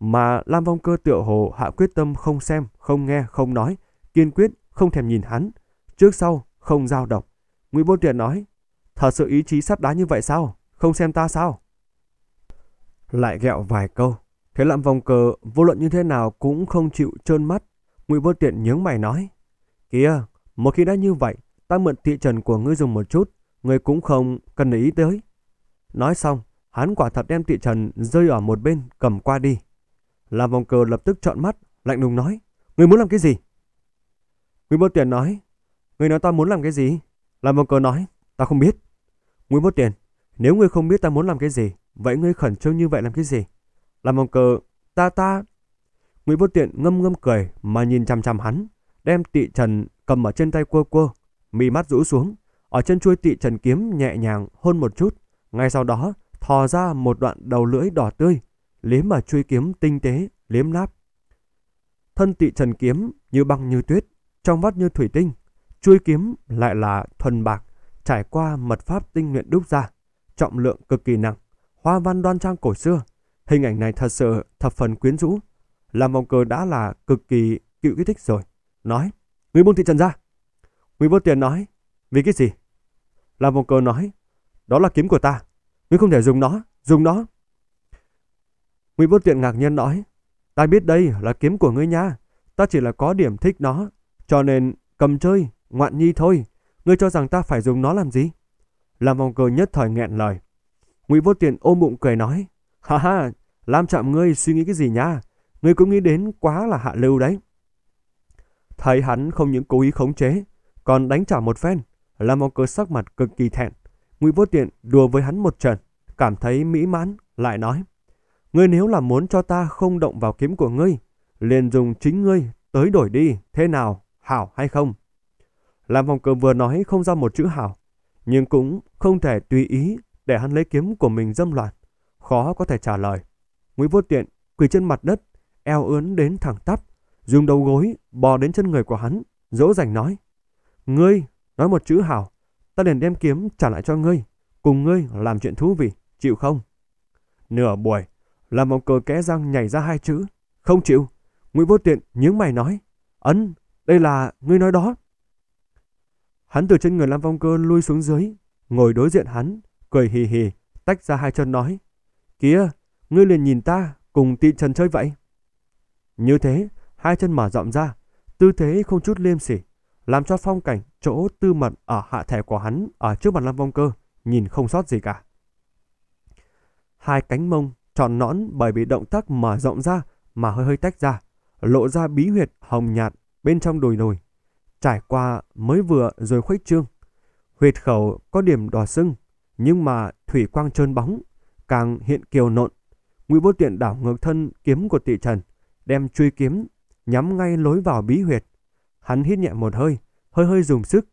Speaker 1: mà Lam Vong Cơ tựa hồ hạ quyết tâm không xem, không nghe, không nói, kiên quyết không thèm nhìn hắn, trước sau không giao động. Ngụy Bôn tiện nói, thật sự ý chí sắt đá như vậy sao, không xem ta sao? Lại ghẹo vài câu, thế Lam Vong Cơ vô luận như thế nào cũng không chịu trơn mắt, Ngụy Bôn tiện nhướng mày nói, kìa, một khi đã như vậy, ta mượn thị trần của ngươi dùng một chút, ngươi cũng không cần để ý tới. Nói xong, hắn quả thật đem tị trần rơi ở một bên cầm qua đi. Làm vòng cờ lập tức trọn mắt, lạnh lùng nói, người muốn làm cái gì? Nguyễn Bố Tiền nói, người nói ta muốn làm cái gì? Làm vòng cờ nói, ta không biết. Nguyễn Bố Tiền, nếu ngươi không biết ta muốn làm cái gì, vậy ngươi khẩn trương như vậy làm cái gì? Làm vòng cờ, ta ta... Nguyễn Bố tiền ngâm ngâm cười mà nhìn chằm chằm hắn, đem tị trần cầm ở trên tay quơ quơ, mi mắt rũ xuống, ở chân chuôi tị trần kiếm nhẹ nhàng hôn một chút, ngay sau đó thò ra một đoạn đầu lưỡi đỏ tươi, liếm mà chui kiếm tinh tế, liếm láp. Thân tị trần kiếm như băng như tuyết, trong vắt như thủy tinh, chui kiếm lại là thuần bạc, trải qua mật pháp tinh luyện đúc ra, trọng lượng cực kỳ nặng, hoa văn đoan trang cổ xưa. Hình ảnh này thật sự thập phần quyến rũ, làm vòng cờ đã là cực kỳ cựu kích thích rồi. Nói, người buông thị trần ra. Người vô tiền nói, vì cái gì? Làm vòng cờ nói, đó là kiếm của ta. Ngươi không thể dùng nó, dùng nó. Ngụy Vô Tiện ngạc nhiên nói, ta biết đây là kiếm của ngươi nha, ta chỉ là có điểm thích nó, cho nên cầm chơi, ngoạn nhi thôi. Ngươi cho rằng ta phải dùng nó làm gì? Làm vòng cờ nhất thời nghẹn lời. Ngụy Vô Tiện ôm bụng cười nói, ha ha, Lam chạm ngươi suy nghĩ cái gì nha, ngươi cũng nghĩ đến quá là hạ lưu đấy. Thấy hắn không những cố ý khống chế, còn đánh trả một phen, Lam vòng cờ sắc mặt cực kỳ thẹn. Ngụy Vô Tiện đùa với hắn một trận, cảm thấy mỹ mãn, lại nói. Ngươi nếu là muốn cho ta không động vào kiếm của ngươi, liền dùng chính ngươi tới đổi đi, thế nào, hảo hay không? Làm phòng cơm vừa nói không ra một chữ hảo, nhưng cũng không thể tùy ý để hắn lấy kiếm của mình dâm loạn, khó có thể trả lời. Ngụy Vô Tiện quỳ trên mặt đất, eo ướn đến thẳng tắp, dùng đầu gối bò đến chân người của hắn, dỗ dành nói. Ngươi, nói một chữ hảo, ta liền đem kiếm trả lại cho ngươi, cùng ngươi làm chuyện thú vị, chịu không? Nửa buổi, làm một cơ kẽ răng nhảy ra hai chữ, không chịu. Nguyễn Vô Tiện nhướng mày nói, ấn, đây là ngươi nói đó. Hắn từ trên người Lam Phong Cơ lui xuống dưới, ngồi đối diện hắn, cười hì hì, tách ra hai chân nói, kia, ngươi liền nhìn ta cùng tị trần chơi vậy. Như thế, hai chân mở rộng ra, tư thế không chút liêm sỉ, làm cho phong cảnh chỗ tư mật ở hạ thể của hắn ở trước mặt Lâm Vong Cơ nhìn không sót gì cả. Hai cánh mông tròn nõn bởi bị động tác mở rộng ra mà hơi hơi tách ra, lộ ra bí huyệt hồng nhạt bên trong đùi đồi, trải qua mới vừa rồi khuếch trương. Huyệt khẩu có điểm đỏ sưng, nhưng mà thủy quang trơn bóng, càng hiện kiều nộn. Ngụy Vô Tiện đảo ngược thân kiếm của tỷ Trần, đem truy kiếm nhắm ngay lối vào bí huyệt Hắn hít nhẹ một hơi, hơi hơi dùng sức,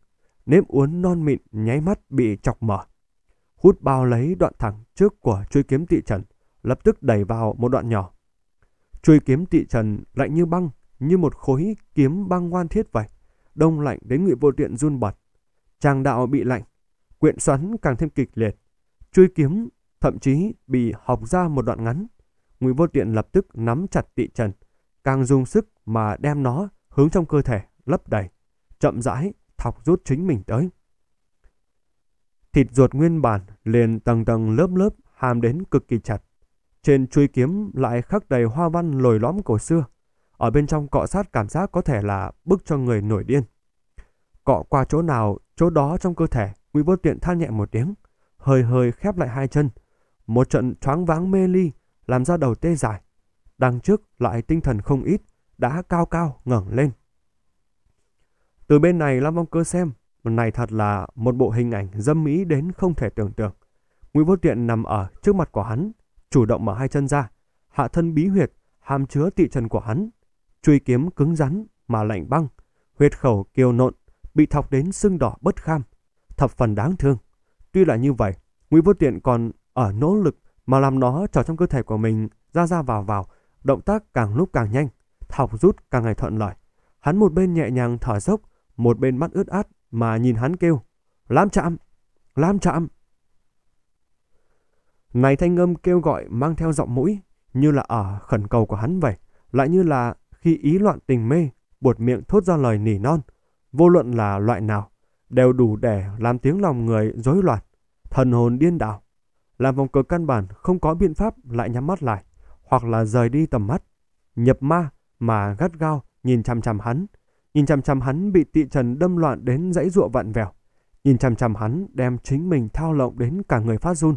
Speaker 1: nếp uốn non mịn nháy mắt bị chọc mở. Hút bao lấy đoạn thẳng trước của chuôi kiếm tị trần, lập tức đẩy vào một đoạn nhỏ. Chuôi kiếm tị trần lạnh như băng, như một khối kiếm băng ngoan thiết vậy. Đông lạnh đến ngụy vô tiện run bật. Chàng đạo bị lạnh, quyện xoắn càng thêm kịch liệt. Chuôi kiếm thậm chí bị học ra một đoạn ngắn. Ngụy vô tiện lập tức nắm chặt tị trần, càng dùng sức mà đem nó hướng trong cơ thể lấp đầy, chậm rãi thọc rút chính mình tới. Thịt ruột nguyên bản liền tầng tầng lớp lớp hàm đến cực kỳ chặt. Trên chuôi kiếm lại khắc đầy hoa văn lồi lõm cổ xưa. Ở bên trong cọ sát cảm giác có thể là bức cho người nổi điên. Cọ qua chỗ nào, chỗ đó trong cơ thể, nguy Vô Tiện than nhẹ một tiếng, hơi hơi khép lại hai chân. Một trận choáng váng mê ly, làm ra đầu tê dài Đằng trước lại tinh thần không ít, đã cao cao ngẩng lên. Từ bên này Lam Vong Cơ xem, này thật là một bộ hình ảnh dâm mỹ đến không thể tưởng tượng. Nguyễn Vô Tiện nằm ở trước mặt của hắn, chủ động mở hai chân ra, hạ thân bí huyệt, hàm chứa tị trần của hắn. Chuy kiếm cứng rắn mà lạnh băng, huyệt khẩu kiều nộn, bị thọc đến sưng đỏ bất kham, thập phần đáng thương. Tuy là như vậy, Nguyễn Vô Tiện còn ở nỗ lực mà làm nó trò trong cơ thể của mình ra ra vào vào, động tác càng lúc càng nhanh, thọc rút càng ngày thuận lợi. Hắn một bên nhẹ nhàng thở dốc, một bên mắt ướt át mà nhìn hắn kêu, Lam chạm, Lam chạm. Này thanh âm kêu gọi mang theo giọng mũi, như là ở khẩn cầu của hắn vậy, lại như là khi ý loạn tình mê, buột miệng thốt ra lời nỉ non, vô luận là loại nào, đều đủ để làm tiếng lòng người rối loạn, thần hồn điên đảo. Làm vòng cờ căn bản không có biện pháp lại nhắm mắt lại, hoặc là rời đi tầm mắt, nhập ma mà gắt gao nhìn chằm chằm hắn, Nhìn chằm chằm hắn bị tị trần đâm loạn đến dãy ruộng vặn vẹo. Nhìn chằm chằm hắn đem chính mình thao lộng đến cả người phát run.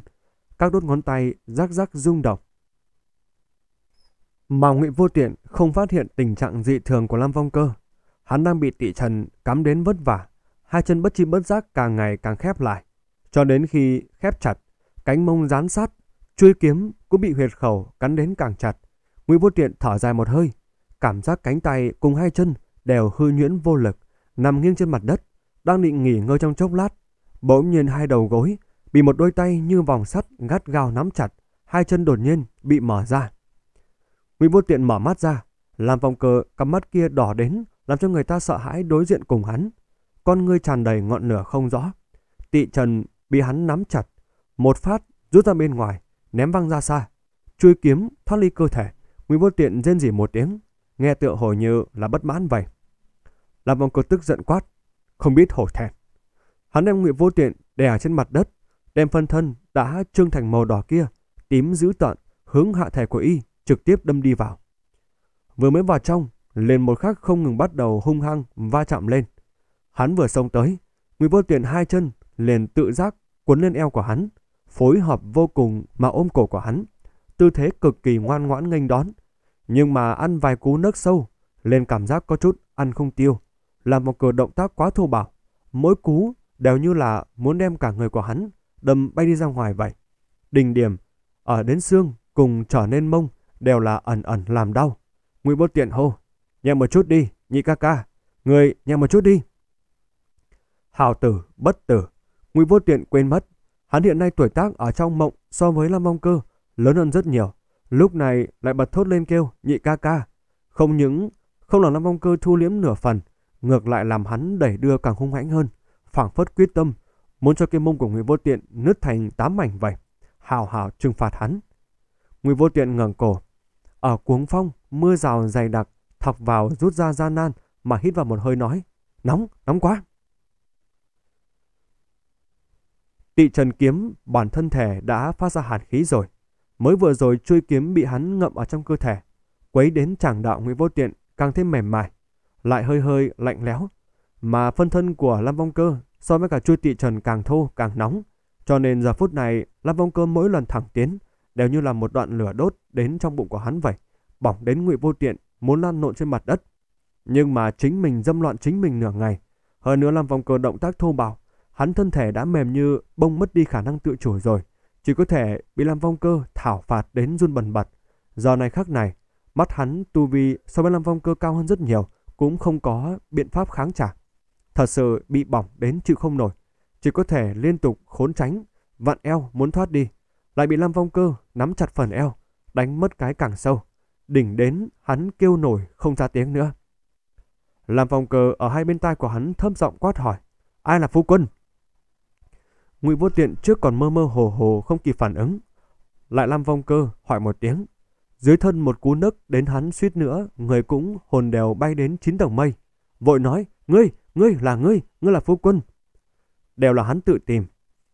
Speaker 1: Các đốt ngón tay rắc rắc rung động. mà ngụy vô tiện không phát hiện tình trạng dị thường của Lam Vong Cơ. Hắn đang bị tị trần cắm đến vất vả. Hai chân bất chi bất giác càng ngày càng khép lại. Cho đến khi khép chặt, cánh mông dán sát, chui kiếm cũng bị huyệt khẩu cắn đến càng chặt. Ngụy Vô Tiện thở dài một hơi, cảm giác cánh tay cùng hai chân đều hư nhuyễn vô lực, nằm nghiêng trên mặt đất, đang định nghỉ ngơi trong chốc lát. Bỗng nhiên hai đầu gối bị một đôi tay như vòng sắt gắt gao nắm chặt, hai chân đột nhiên bị mở ra. Nguyễn Vô Tiện mở mắt ra, làm vòng cờ cắm mắt kia đỏ đến, làm cho người ta sợ hãi đối diện cùng hắn. Con ngươi tràn đầy ngọn lửa không rõ. Tị Trần bị hắn nắm chặt, một phát rút ra bên ngoài, ném văng ra xa. Chui kiếm thoát ly cơ thể, Nguyễn Vô Tiện rên rỉ một tiếng, nghe tựa hồi như là bất mãn vậy. Làm vòng cột tức giận quát, không biết hổ thẹn. Hắn đem ngụy vô tiện đè trên mặt đất, đem phân thân đã trương thành màu đỏ kia, tím dữ tợn, hướng hạ thể của y trực tiếp đâm đi vào. Vừa mới vào trong, liền một khắc không ngừng bắt đầu hung hăng va chạm lên. Hắn vừa xông tới, Ngụy Vô Tiện hai chân liền tự giác quấn lên eo của hắn, phối hợp vô cùng mà ôm cổ của hắn, tư thế cực kỳ ngoan ngoãn nghênh đón, nhưng mà ăn vài cú nấc sâu, liền cảm giác có chút ăn không tiêu là một cử động tác quá thô bạo, mỗi cú đều như là muốn đem cả người của hắn đâm bay đi ra ngoài vậy. Đỉnh điểm, ở đến xương cùng trở nên mông đều là ẩn ẩn làm đau. Ngụy Bố tiện hô, nhẹ một chút đi, nhị ca ca, người nhẹ một chút đi. Hào tử, bất tử, Ngụy Vô Tiện quên mất, hắn hiện nay tuổi tác ở trong mộng so với Lam Mong Cơ lớn hơn rất nhiều, lúc này lại bật thốt lên kêu nhị ca ca. Không những không làm Lam Mong Cơ thu liếm nửa phần, ngược lại làm hắn đẩy đưa càng hung hãnh hơn, phảng phất quyết tâm, muốn cho cái mông của Ngụy Vô Tiện nứt thành tám mảnh vậy, hào hào trừng phạt hắn. Ngụy Vô Tiện ngẩng cổ, ở cuống phong, mưa rào dày đặc, thọc vào rút ra gian nan mà hít vào một hơi nói, nóng, nóng quá. Tị Trần Kiếm bản thân thể đã phát ra hàn khí rồi, mới vừa rồi chui kiếm bị hắn ngậm ở trong cơ thể, quấy đến chàng đạo Ngụy Vô Tiện càng thêm mềm mại lại hơi hơi lạnh lẽo, mà phân thân của Lam Vong Cơ so với cả chuôi tị trần càng thô càng nóng, cho nên giờ phút này Lam Vong Cơ mỗi lần thẳng tiến đều như là một đoạn lửa đốt đến trong bụng của hắn vậy, bỏng đến ngụy vô tiện, muốn lan lộn trên mặt đất. Nhưng mà chính mình dâm loạn chính mình nửa ngày, hơn nữa Lam Vong Cơ động tác thô bạo, hắn thân thể đã mềm như bông mất đi khả năng tự chủ rồi, chỉ có thể bị Lam Vong Cơ thảo phạt đến run bần bật. Giờ này khắc này, mắt hắn tu vi so với Lam Vong Cơ cao hơn rất nhiều, cũng không có biện pháp kháng trả. Thật sự bị bỏng đến chịu không nổi, chỉ có thể liên tục khốn tránh, vặn eo muốn thoát đi, lại bị Lam Vong Cơ nắm chặt phần eo, đánh mất cái càng sâu. Đỉnh đến hắn kêu nổi không ra tiếng nữa. Lam Vong Cơ ở hai bên tai của hắn thâm giọng quát hỏi, ai là phu quân? Ngụy Vô Tiện trước còn mơ mơ hồ hồ không kịp phản ứng, lại Lam Vong Cơ hỏi một tiếng, dưới thân một cú nấc đến hắn suýt nữa, người cũng hồn đều bay đến chín tầng mây. Vội nói, ngươi, ngươi là ngươi, ngươi là phu quân. Đều là hắn tự tìm.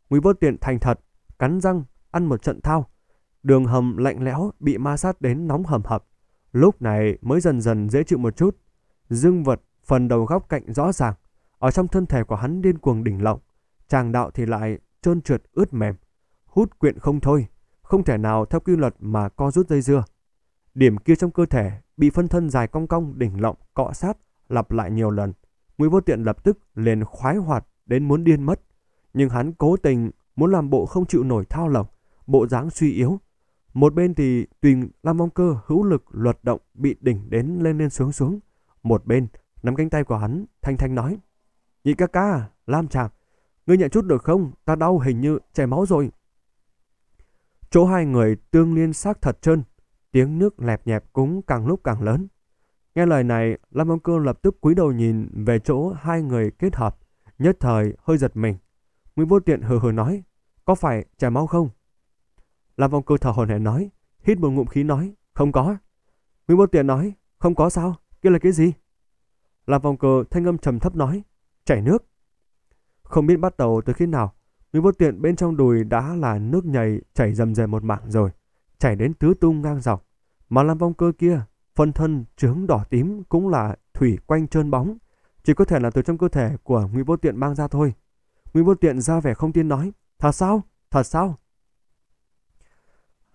Speaker 1: Quý vô tiện thành thật, cắn răng, ăn một trận thao. Đường hầm lạnh lẽo bị ma sát đến nóng hầm hập. Lúc này mới dần dần dễ chịu một chút. Dương vật, phần đầu góc cạnh rõ ràng. Ở trong thân thể của hắn điên cuồng đỉnh lộng. Chàng đạo thì lại trơn trượt ướt mềm. Hút quyện không thôi. Không thể nào theo quy luật mà co rút dây dưa. Điểm kia trong cơ thể bị phân thân dài cong cong đỉnh lộng cọ sát lặp lại nhiều lần. Ngụy Vô Tiện lập tức liền khoái hoạt đến muốn điên mất, nhưng hắn cố tình muốn làm bộ không chịu nổi thao lỏng, bộ dáng suy yếu. Một bên thì tùy Lam mong Cơ hữu lực luật động bị đỉnh đến lên lên xuống xuống, một bên nắm cánh tay của hắn, thanh thanh nói: "Nhị ca ca, Lam Trạm, ngươi nhận chút được không? Ta đau hình như chảy máu rồi." Chỗ hai người tương liên xác thật trơn, Tiếng nước lẹp nhẹp cũng càng lúc càng lớn. Nghe lời này, Lâm Ông Cương lập tức cúi đầu nhìn về chỗ hai người kết hợp, nhất thời hơi giật mình. Nguyễn Vô Tiện hừ hừ nói, có phải chảy máu không? Lâm Ông Cương thở hồn hển nói, hít một ngụm khí nói, không có. Nguyễn Vô Tiện nói, không có sao, kia là cái gì? Lâm Ông Cương thanh âm trầm thấp nói, chảy nước. Không biết bắt đầu từ khi nào, Nguyễn Vô Tiện bên trong đùi đã là nước nhầy chảy dầm dề một mảng rồi chảy đến tứ tung ngang dọc. Mà Lam Vong Cơ kia, phân thân trướng đỏ tím cũng là thủy quanh trơn bóng, chỉ có thể là từ trong cơ thể của Ngụy Vô Tiện mang ra thôi. Ngụy Vô Tiện ra vẻ không tin nói, thật sao, thật sao?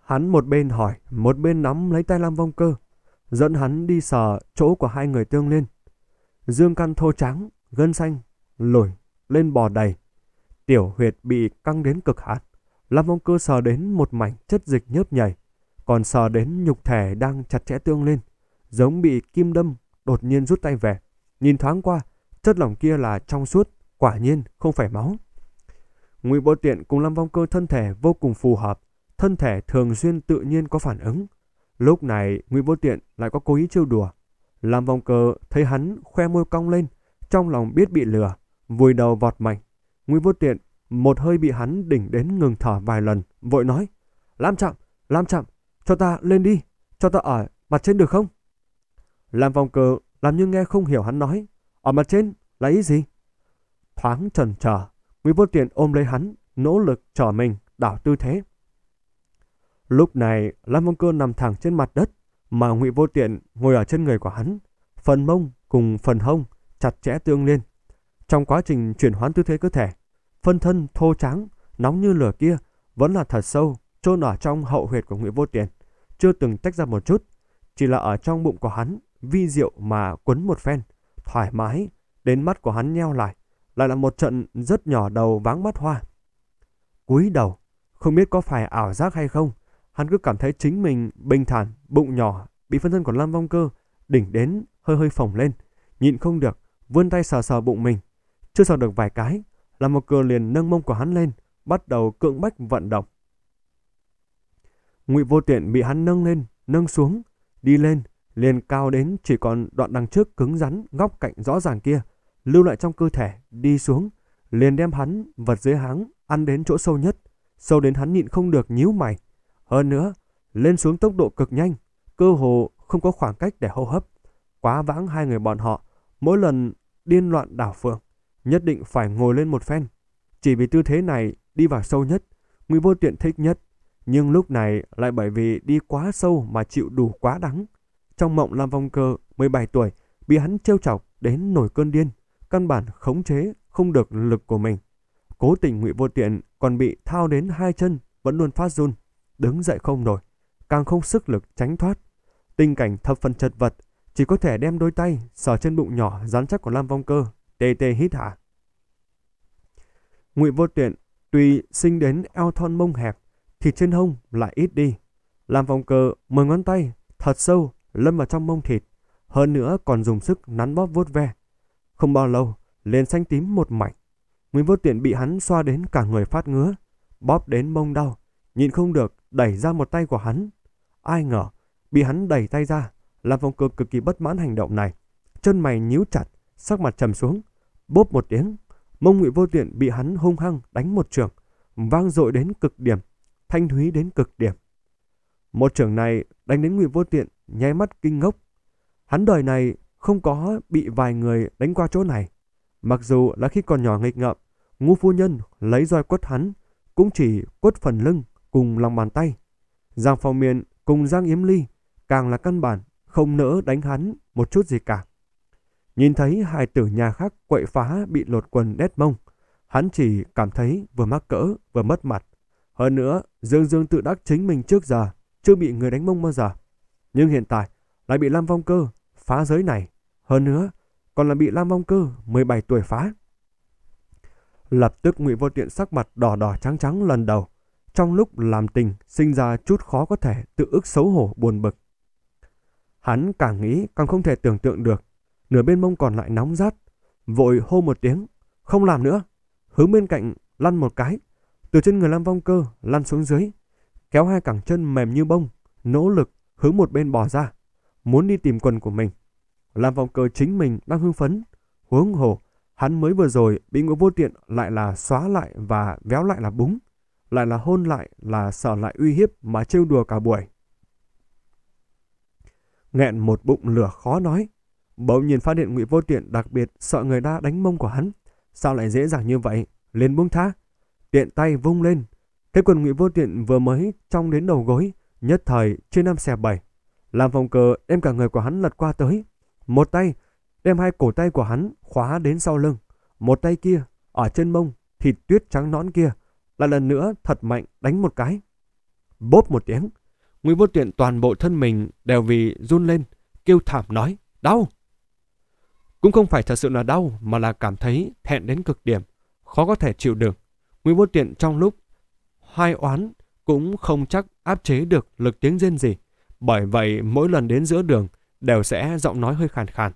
Speaker 1: Hắn một bên hỏi, một bên nắm lấy tay Lam Vong Cơ, dẫn hắn đi sờ chỗ của hai người tương liên. Dương căn thô trắng, gân xanh, lồi lên bò đầy. Tiểu huyệt bị căng đến cực hạn. Lâm Phong Cơ sờ đến một mảnh chất dịch nhớp nhảy, còn sờ đến nhục thể đang chặt chẽ tương lên, giống bị kim đâm, đột nhiên rút tay về. Nhìn thoáng qua, chất lỏng kia là trong suốt, quả nhiên không phải máu. Ngụy Bố Tiện cùng Lâm Phong Cơ thân thể vô cùng phù hợp, thân thể thường xuyên tự nhiên có phản ứng. Lúc này, Ngụy Bố Tiện lại có cố ý trêu đùa. Lâm Phong Cơ thấy hắn khoe môi cong lên, trong lòng biết bị lừa, vùi đầu vọt mạnh. Ngụy Bố Tiện một hơi bị hắn đỉnh đến ngừng thở vài lần, vội nói. Lam chạm, Lam chạm, cho ta lên đi, cho ta ở mặt trên được không? Lam vòng cờ làm như nghe không hiểu hắn nói. Ở mặt trên là ý gì? Thoáng trần trở, Nguyễn Vô Tiện ôm lấy hắn, nỗ lực trở mình, đảo tư thế. Lúc này, Lam Vong Cơ nằm thẳng trên mặt đất, mà Ngụy Vô Tiện ngồi ở trên người của hắn, phần mông cùng phần hông chặt chẽ tương liên. Trong quá trình chuyển hoán tư thế cơ thể, phân thân thô trắng, nóng như lửa kia, vẫn là thật sâu, chôn ở trong hậu huyệt của nguyễn Vô Tiền, chưa từng tách ra một chút, chỉ là ở trong bụng của hắn, vi diệu mà quấn một phen, thoải mái, đến mắt của hắn nheo lại, lại là một trận rất nhỏ đầu váng mắt hoa. Cúi đầu, không biết có phải ảo giác hay không, hắn cứ cảm thấy chính mình bình thản, bụng nhỏ, bị phân thân của Lam Vong Cơ đỉnh đến hơi hơi phồng lên, nhịn không được, vươn tay sờ sờ bụng mình. Chưa sờ được vài cái, làm một cửa liền nâng mông của hắn lên, bắt đầu cưỡng bách vận động. Ngụy Vô Tiện bị hắn nâng lên, nâng xuống, đi lên, liền cao đến chỉ còn đoạn đằng trước cứng rắn, góc cạnh rõ ràng kia, lưu lại trong cơ thể, đi xuống, liền đem hắn vật dưới háng ăn đến chỗ sâu nhất, sâu đến hắn nhịn không được nhíu mày. Hơn nữa, lên xuống tốc độ cực nhanh, cơ hồ không có khoảng cách để hô hấp. Quá vãng hai người bọn họ, mỗi lần điên loạn đảo phượng nhất định phải ngồi lên một phen. Chỉ vì tư thế này đi vào sâu nhất, Ngụy Vô Tiện thích nhất, nhưng lúc này lại bởi vì đi quá sâu mà chịu đủ quá đắng. Trong mộng Lam Vong Cơ, 17 tuổi, bị hắn trêu chọc đến nổi cơn điên, căn bản khống chế không được lực của mình. Cố tình Ngụy Vô Tiện còn bị thao đến hai chân vẫn luôn phát run, đứng dậy không nổi, càng không sức lực tránh thoát. Tình cảnh thập phần chật vật, chỉ có thể đem đôi tay sờ trên bụng nhỏ rắn chắc của Lam Vong Cơ, tê tê hít hả. Ngụy Vô Tiện tuy sinh đến eo thon mông hẹp, thì trên hông lại ít đi. Làm vòng cờ mười ngón tay, thật sâu, lâm vào trong mông thịt, hơn nữa còn dùng sức nắn bóp vuốt ve. Không bao lâu, liền xanh tím một mảnh. Nguyễn Vô Tiện bị hắn xoa đến cả người phát ngứa, bóp đến mông đau, nhịn không được đẩy ra một tay của hắn. Ai ngờ, bị hắn đẩy tay ra, làm vòng cờ cực kỳ bất mãn hành động này. Chân mày nhíu chặt, sắc mặt trầm xuống, bốp một tiếng, Mông Ngụy Vô Tiện bị hắn hung hăng đánh một trường, vang dội đến cực điểm, thanh thúy đến cực điểm. Một trường này đánh đến Ngụy Vô Tiện nháy mắt kinh ngốc. Hắn đời này không có bị vài người đánh qua chỗ này. Mặc dù là khi còn nhỏ nghịch ngợm, ngu phu nhân lấy roi quất hắn, cũng chỉ quất phần lưng cùng lòng bàn tay. Giang Phong Miên cùng Giang Yếm Ly càng là căn bản không nỡ đánh hắn một chút gì cả. Nhìn thấy hai tử nhà khác quậy phá bị lột quần đét mông, hắn chỉ cảm thấy vừa mắc cỡ vừa mất mặt. Hơn nữa, Dương Dương tự đắc chính mình trước giờ, chưa bị người đánh mông bao giờ. Nhưng hiện tại, lại bị Lam Vong Cơ phá giới này. Hơn nữa, còn là bị Lam Vong Cơ 17 tuổi phá. Lập tức ngụy Vô Tiện sắc mặt đỏ đỏ trắng trắng lần đầu. Trong lúc làm tình, sinh ra chút khó có thể tự ức xấu hổ buồn bực. Hắn càng nghĩ càng không thể tưởng tượng được nửa bên mông còn lại nóng rát, vội hô một tiếng, không làm nữa, hướng bên cạnh lăn một cái, từ trên người Lam Vong Cơ lăn xuống dưới, kéo hai cẳng chân mềm như bông, nỗ lực hướng một bên bò ra, muốn đi tìm quần của mình. Lam Vong Cơ chính mình đang hưng phấn, huống hồ, hắn mới vừa rồi bị ngựa vô tiện lại là xóa lại và véo lại là búng, lại là hôn lại là sợ lại uy hiếp mà trêu đùa cả buổi. Nghẹn một bụng lửa khó nói, Bỗng nhiên phát hiện ngụy vô tiện đặc biệt sợ người ta đánh mông của hắn. Sao lại dễ dàng như vậy? liền buông tha. Tiện tay vung lên. Cái quần ngụy vô tiện vừa mới trong đến đầu gối. Nhất thời trên năm xẻ bảy. Làm phòng cờ đem cả người của hắn lật qua tới. Một tay đem hai cổ tay của hắn khóa đến sau lưng. Một tay kia ở trên mông thịt tuyết trắng nõn kia. Lại lần nữa thật mạnh đánh một cái. Bốp một tiếng. Ngụy vô tiện toàn bộ thân mình đều vì run lên. Kêu thảm nói. Đau! Cũng không phải thật sự là đau mà là cảm thấy thẹn đến cực điểm, khó có thể chịu được Nguyễn Vô Tiện trong lúc hai oán cũng không chắc áp chế được lực tiếng rên gì. Bởi vậy mỗi lần đến giữa đường đều sẽ giọng nói hơi khàn khàn.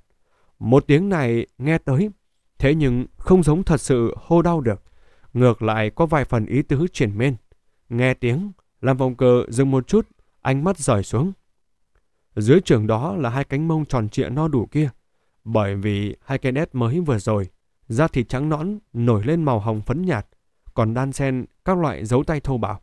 Speaker 1: Một tiếng này nghe tới, thế nhưng không giống thật sự hô đau được. Ngược lại có vài phần ý tứ triển mên Nghe tiếng, làm vòng cờ dừng một chút, ánh mắt rời xuống. Dưới trường đó là hai cánh mông tròn trịa no đủ kia. Bởi vì hai cái nét mới vừa rồi, da thịt trắng nõn nổi lên màu hồng phấn nhạt, còn đan xen các loại dấu tay thô bạo.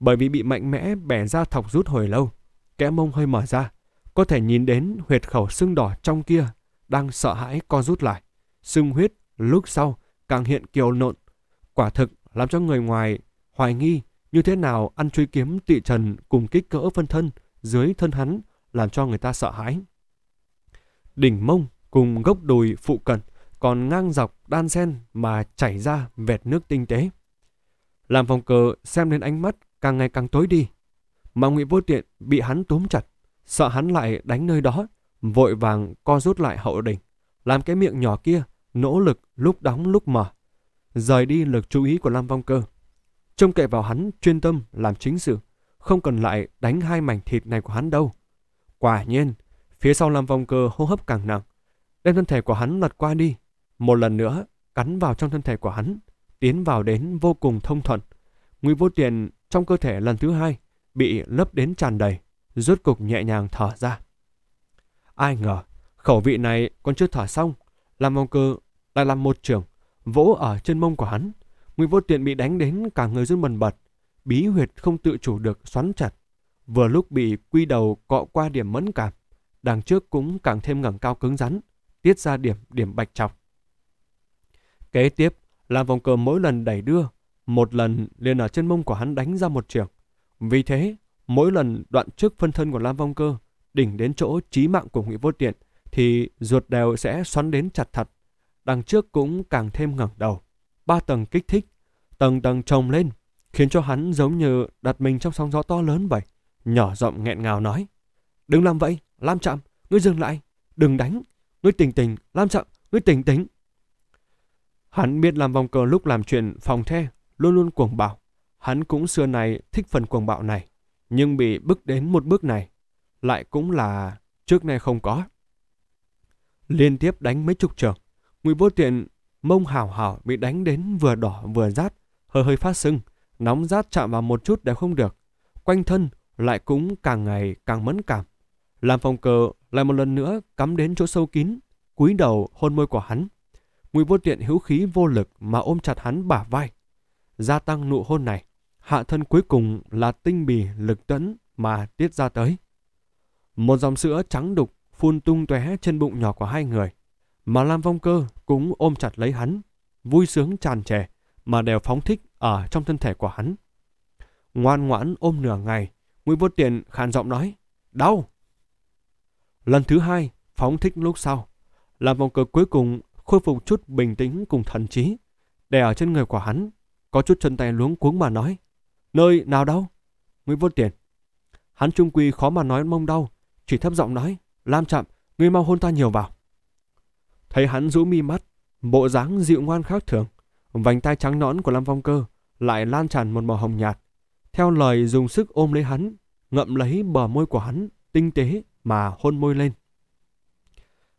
Speaker 1: Bởi vì bị mạnh mẽ bẻ da thọc rút hồi lâu, kẽ mông hơi mở ra, có thể nhìn đến huyệt khẩu sưng đỏ trong kia đang sợ hãi co rút lại, sưng huyết lúc sau càng hiện kiều nộn. Quả thực làm cho người ngoài hoài nghi như thế nào ăn truy kiếm tị trần cùng kích cỡ phân thân dưới thân hắn làm cho người ta sợ hãi đỉnh mông cùng gốc đồi phụ cận còn ngang dọc đan sen mà chảy ra vệt nước tinh tế. Làm phòng cờ xem đến ánh mắt càng ngày càng tối đi. Mà ngụy vô tiện bị hắn túm chặt, sợ hắn lại đánh nơi đó, vội vàng co rút lại hậu đỉnh, làm cái miệng nhỏ kia nỗ lực lúc đóng lúc mở, rời đi lực chú ý của Lam Phong Cơ. Trông kệ vào hắn chuyên tâm làm chính sự, không cần lại đánh hai mảnh thịt này của hắn đâu. Quả nhiên, Phía sau làm vòng Cơ hô hấp càng nặng, đem thân thể của hắn lật qua đi, một lần nữa cắn vào trong thân thể của hắn, tiến vào đến vô cùng thông thuận. Nguy vô tiền trong cơ thể lần thứ hai bị lấp đến tràn đầy, rốt cục nhẹ nhàng thở ra. Ai ngờ, khẩu vị này còn chưa thở xong, làm vòng Cơ lại làm một trường, vỗ ở trên mông của hắn. Nguy vô tiền bị đánh đến cả người run bần bật, bí huyệt không tự chủ được xoắn chặt. Vừa lúc bị quy đầu cọ qua điểm mẫn cảm, đằng trước cũng càng thêm ngẩng cao cứng rắn, tiết ra điểm điểm bạch chọc. Kế tiếp là vòng cờ mỗi lần đẩy đưa, một lần liền ở trên mông của hắn đánh ra một trường. Vì thế, mỗi lần đoạn trước phân thân của Lam Vong Cơ đỉnh đến chỗ trí mạng của Ngụy Vô Tiện thì ruột đều sẽ xoắn đến chặt thật. Đằng trước cũng càng thêm ngẩng đầu. Ba tầng kích thích, tầng tầng trồng lên, khiến cho hắn giống như đặt mình trong sóng gió to lớn vậy. Nhỏ giọng nghẹn ngào nói. Đừng làm vậy, Lam Trạm, ngươi dừng lại, đừng đánh. Ngươi tỉnh tỉnh, Lam Trạm, ngươi tỉnh tỉnh. Hắn biết làm vòng cờ lúc làm chuyện phòng the, luôn luôn cuồng bạo. Hắn cũng xưa này thích phần cuồng bạo này, nhưng bị bước đến một bước này, lại cũng là trước nay không có. Liên tiếp đánh mấy chục trường, Ngụy Vô Tiện mông hào hào bị đánh đến vừa đỏ vừa rát, hơi hơi phát sưng, nóng rát chạm vào một chút đều không được. Quanh thân lại cũng càng ngày càng mẫn cảm. Lam Phong Cơ lại một lần nữa cắm đến chỗ sâu kín, cúi đầu hôn môi của hắn. Ngụy Vô Tiện hữu khí vô lực mà ôm chặt hắn bả vai. Gia tăng nụ hôn này, hạ thân cuối cùng là tinh bì lực tấn mà tiết ra tới. Một dòng sữa trắng đục phun tung tóe trên bụng nhỏ của hai người, mà Lam Phong Cơ cũng ôm chặt lấy hắn, vui sướng tràn trề mà đều phóng thích ở trong thân thể của hắn. Ngoan ngoãn ôm nửa ngày, Ngụy Vô Tiện khàn giọng nói, "Đau!" Lần thứ hai, phóng thích lúc sau. Làm vòng cực cuối cùng khôi phục chút bình tĩnh cùng thần trí. Đè ở trên người của hắn, có chút chân tay luống cuống mà nói. Nơi nào đâu? Nguyễn Vô Tiền. Hắn trung quy khó mà nói mông đau, chỉ thấp giọng nói. Lam chậm ngươi mau hôn ta nhiều vào. Thấy hắn rũ mi mắt, bộ dáng dịu ngoan khác thường. Vành tai trắng nõn của Lam Phong Cơ lại lan tràn một màu hồng nhạt. Theo lời dùng sức ôm lấy hắn, ngậm lấy bờ môi của hắn, tinh tế mà hôn môi lên.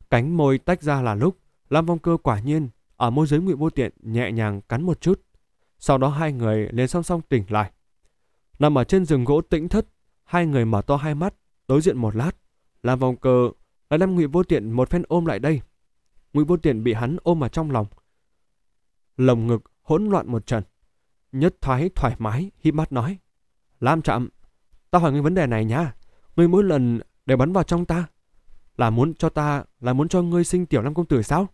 Speaker 1: Cánh môi tách ra là lúc, Lam Vong Cơ quả nhiên ở môi giới ngụy vô tiện nhẹ nhàng cắn một chút. Sau đó hai người liền song song tỉnh lại. Nằm ở trên rừng gỗ tĩnh thất, hai người mở to hai mắt, đối diện một lát. Lam Vong Cơ lại đem ngụy vô tiện một phen ôm lại đây. Ngụy vô tiện bị hắn ôm vào trong lòng. Lồng ngực hỗn loạn một trận. Nhất thoái thoải mái, hít mắt nói. Lam chậm, tao hỏi ngươi vấn đề này nhá. Ngươi mỗi lần để bắn vào trong ta? Là muốn cho ta, là muốn cho ngươi sinh tiểu Lam Công Tử sao?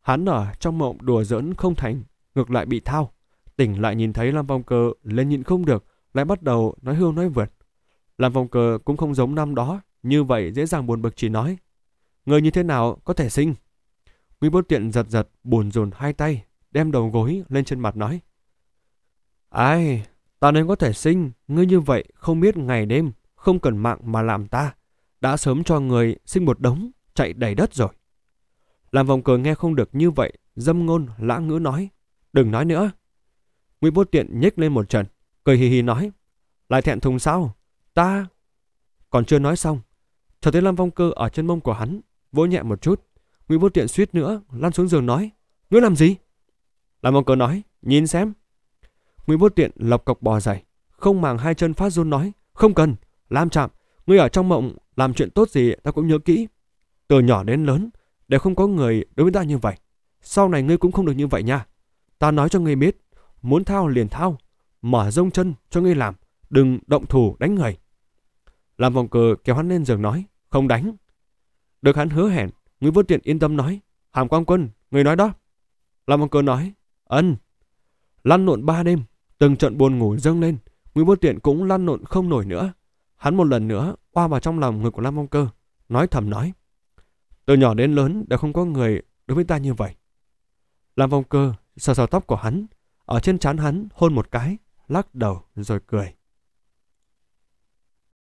Speaker 1: Hắn ở trong mộng đùa giỡn không thành, ngược lại bị thao. Tỉnh lại nhìn thấy Lam Phong Cơ lên nhịn không được, lại bắt đầu nói hưu nói vượt. Lam Phong Cơ cũng không giống năm đó, như vậy dễ dàng buồn bực chỉ nói. Người như thế nào có thể sinh? Quý bốt tiện giật giật, buồn rồn hai tay, đem đầu gối lên trên mặt nói. Ai, ta nên có thể sinh, ngươi như vậy không biết ngày đêm, không cần mạng mà làm ta, đã sớm cho người sinh một đống, chạy đầy đất rồi. Làm vòng cờ nghe không được như vậy, dâm ngôn lã ngữ nói, đừng nói nữa. Nguyễn Bố Tiện nhếch lên một trận, cười hì hì nói, lại thẹn thùng sao, ta... Còn chưa nói xong, cho thấy Lam Vong Cơ ở chân mông của hắn, vỗ nhẹ một chút. Nguyễn Bố Tiện suýt nữa, lăn xuống giường nói, ngươi làm gì? Lam Vong Cơ nói, nhìn xem. Nguyễn Bố Tiện lộc cọc bò dậy, không màng hai chân phát run nói, không cần, Lam Trạm, ngươi ở trong mộng làm chuyện tốt gì ta cũng nhớ kỹ. Từ nhỏ đến lớn, đều không có người đối với ta như vậy. Sau này ngươi cũng không được như vậy nha. Ta nói cho ngươi biết, muốn thao liền thao, mở rông chân cho ngươi làm, đừng động thủ đánh người. Làm vòng cờ kéo hắn lên giường nói, không đánh. Được hắn hứa hẹn, Nguyễn Vô Tiện yên tâm nói, hàm quang quân, người nói đó. Làm vòng cờ nói, ân. Lăn lộn ba đêm, từng trận buồn ngủ dâng lên, Nguyễn Vô Tiện cũng lăn lộn không nổi nữa. Hắn một lần nữa qua vào trong lòng người của Lam Phong Cơ, nói thầm nói. Từ nhỏ đến lớn đều không có người đối với ta như vậy. Lam Phong Cơ sờ sờ tóc của hắn, ở trên trán hắn hôn một cái, lắc đầu rồi cười.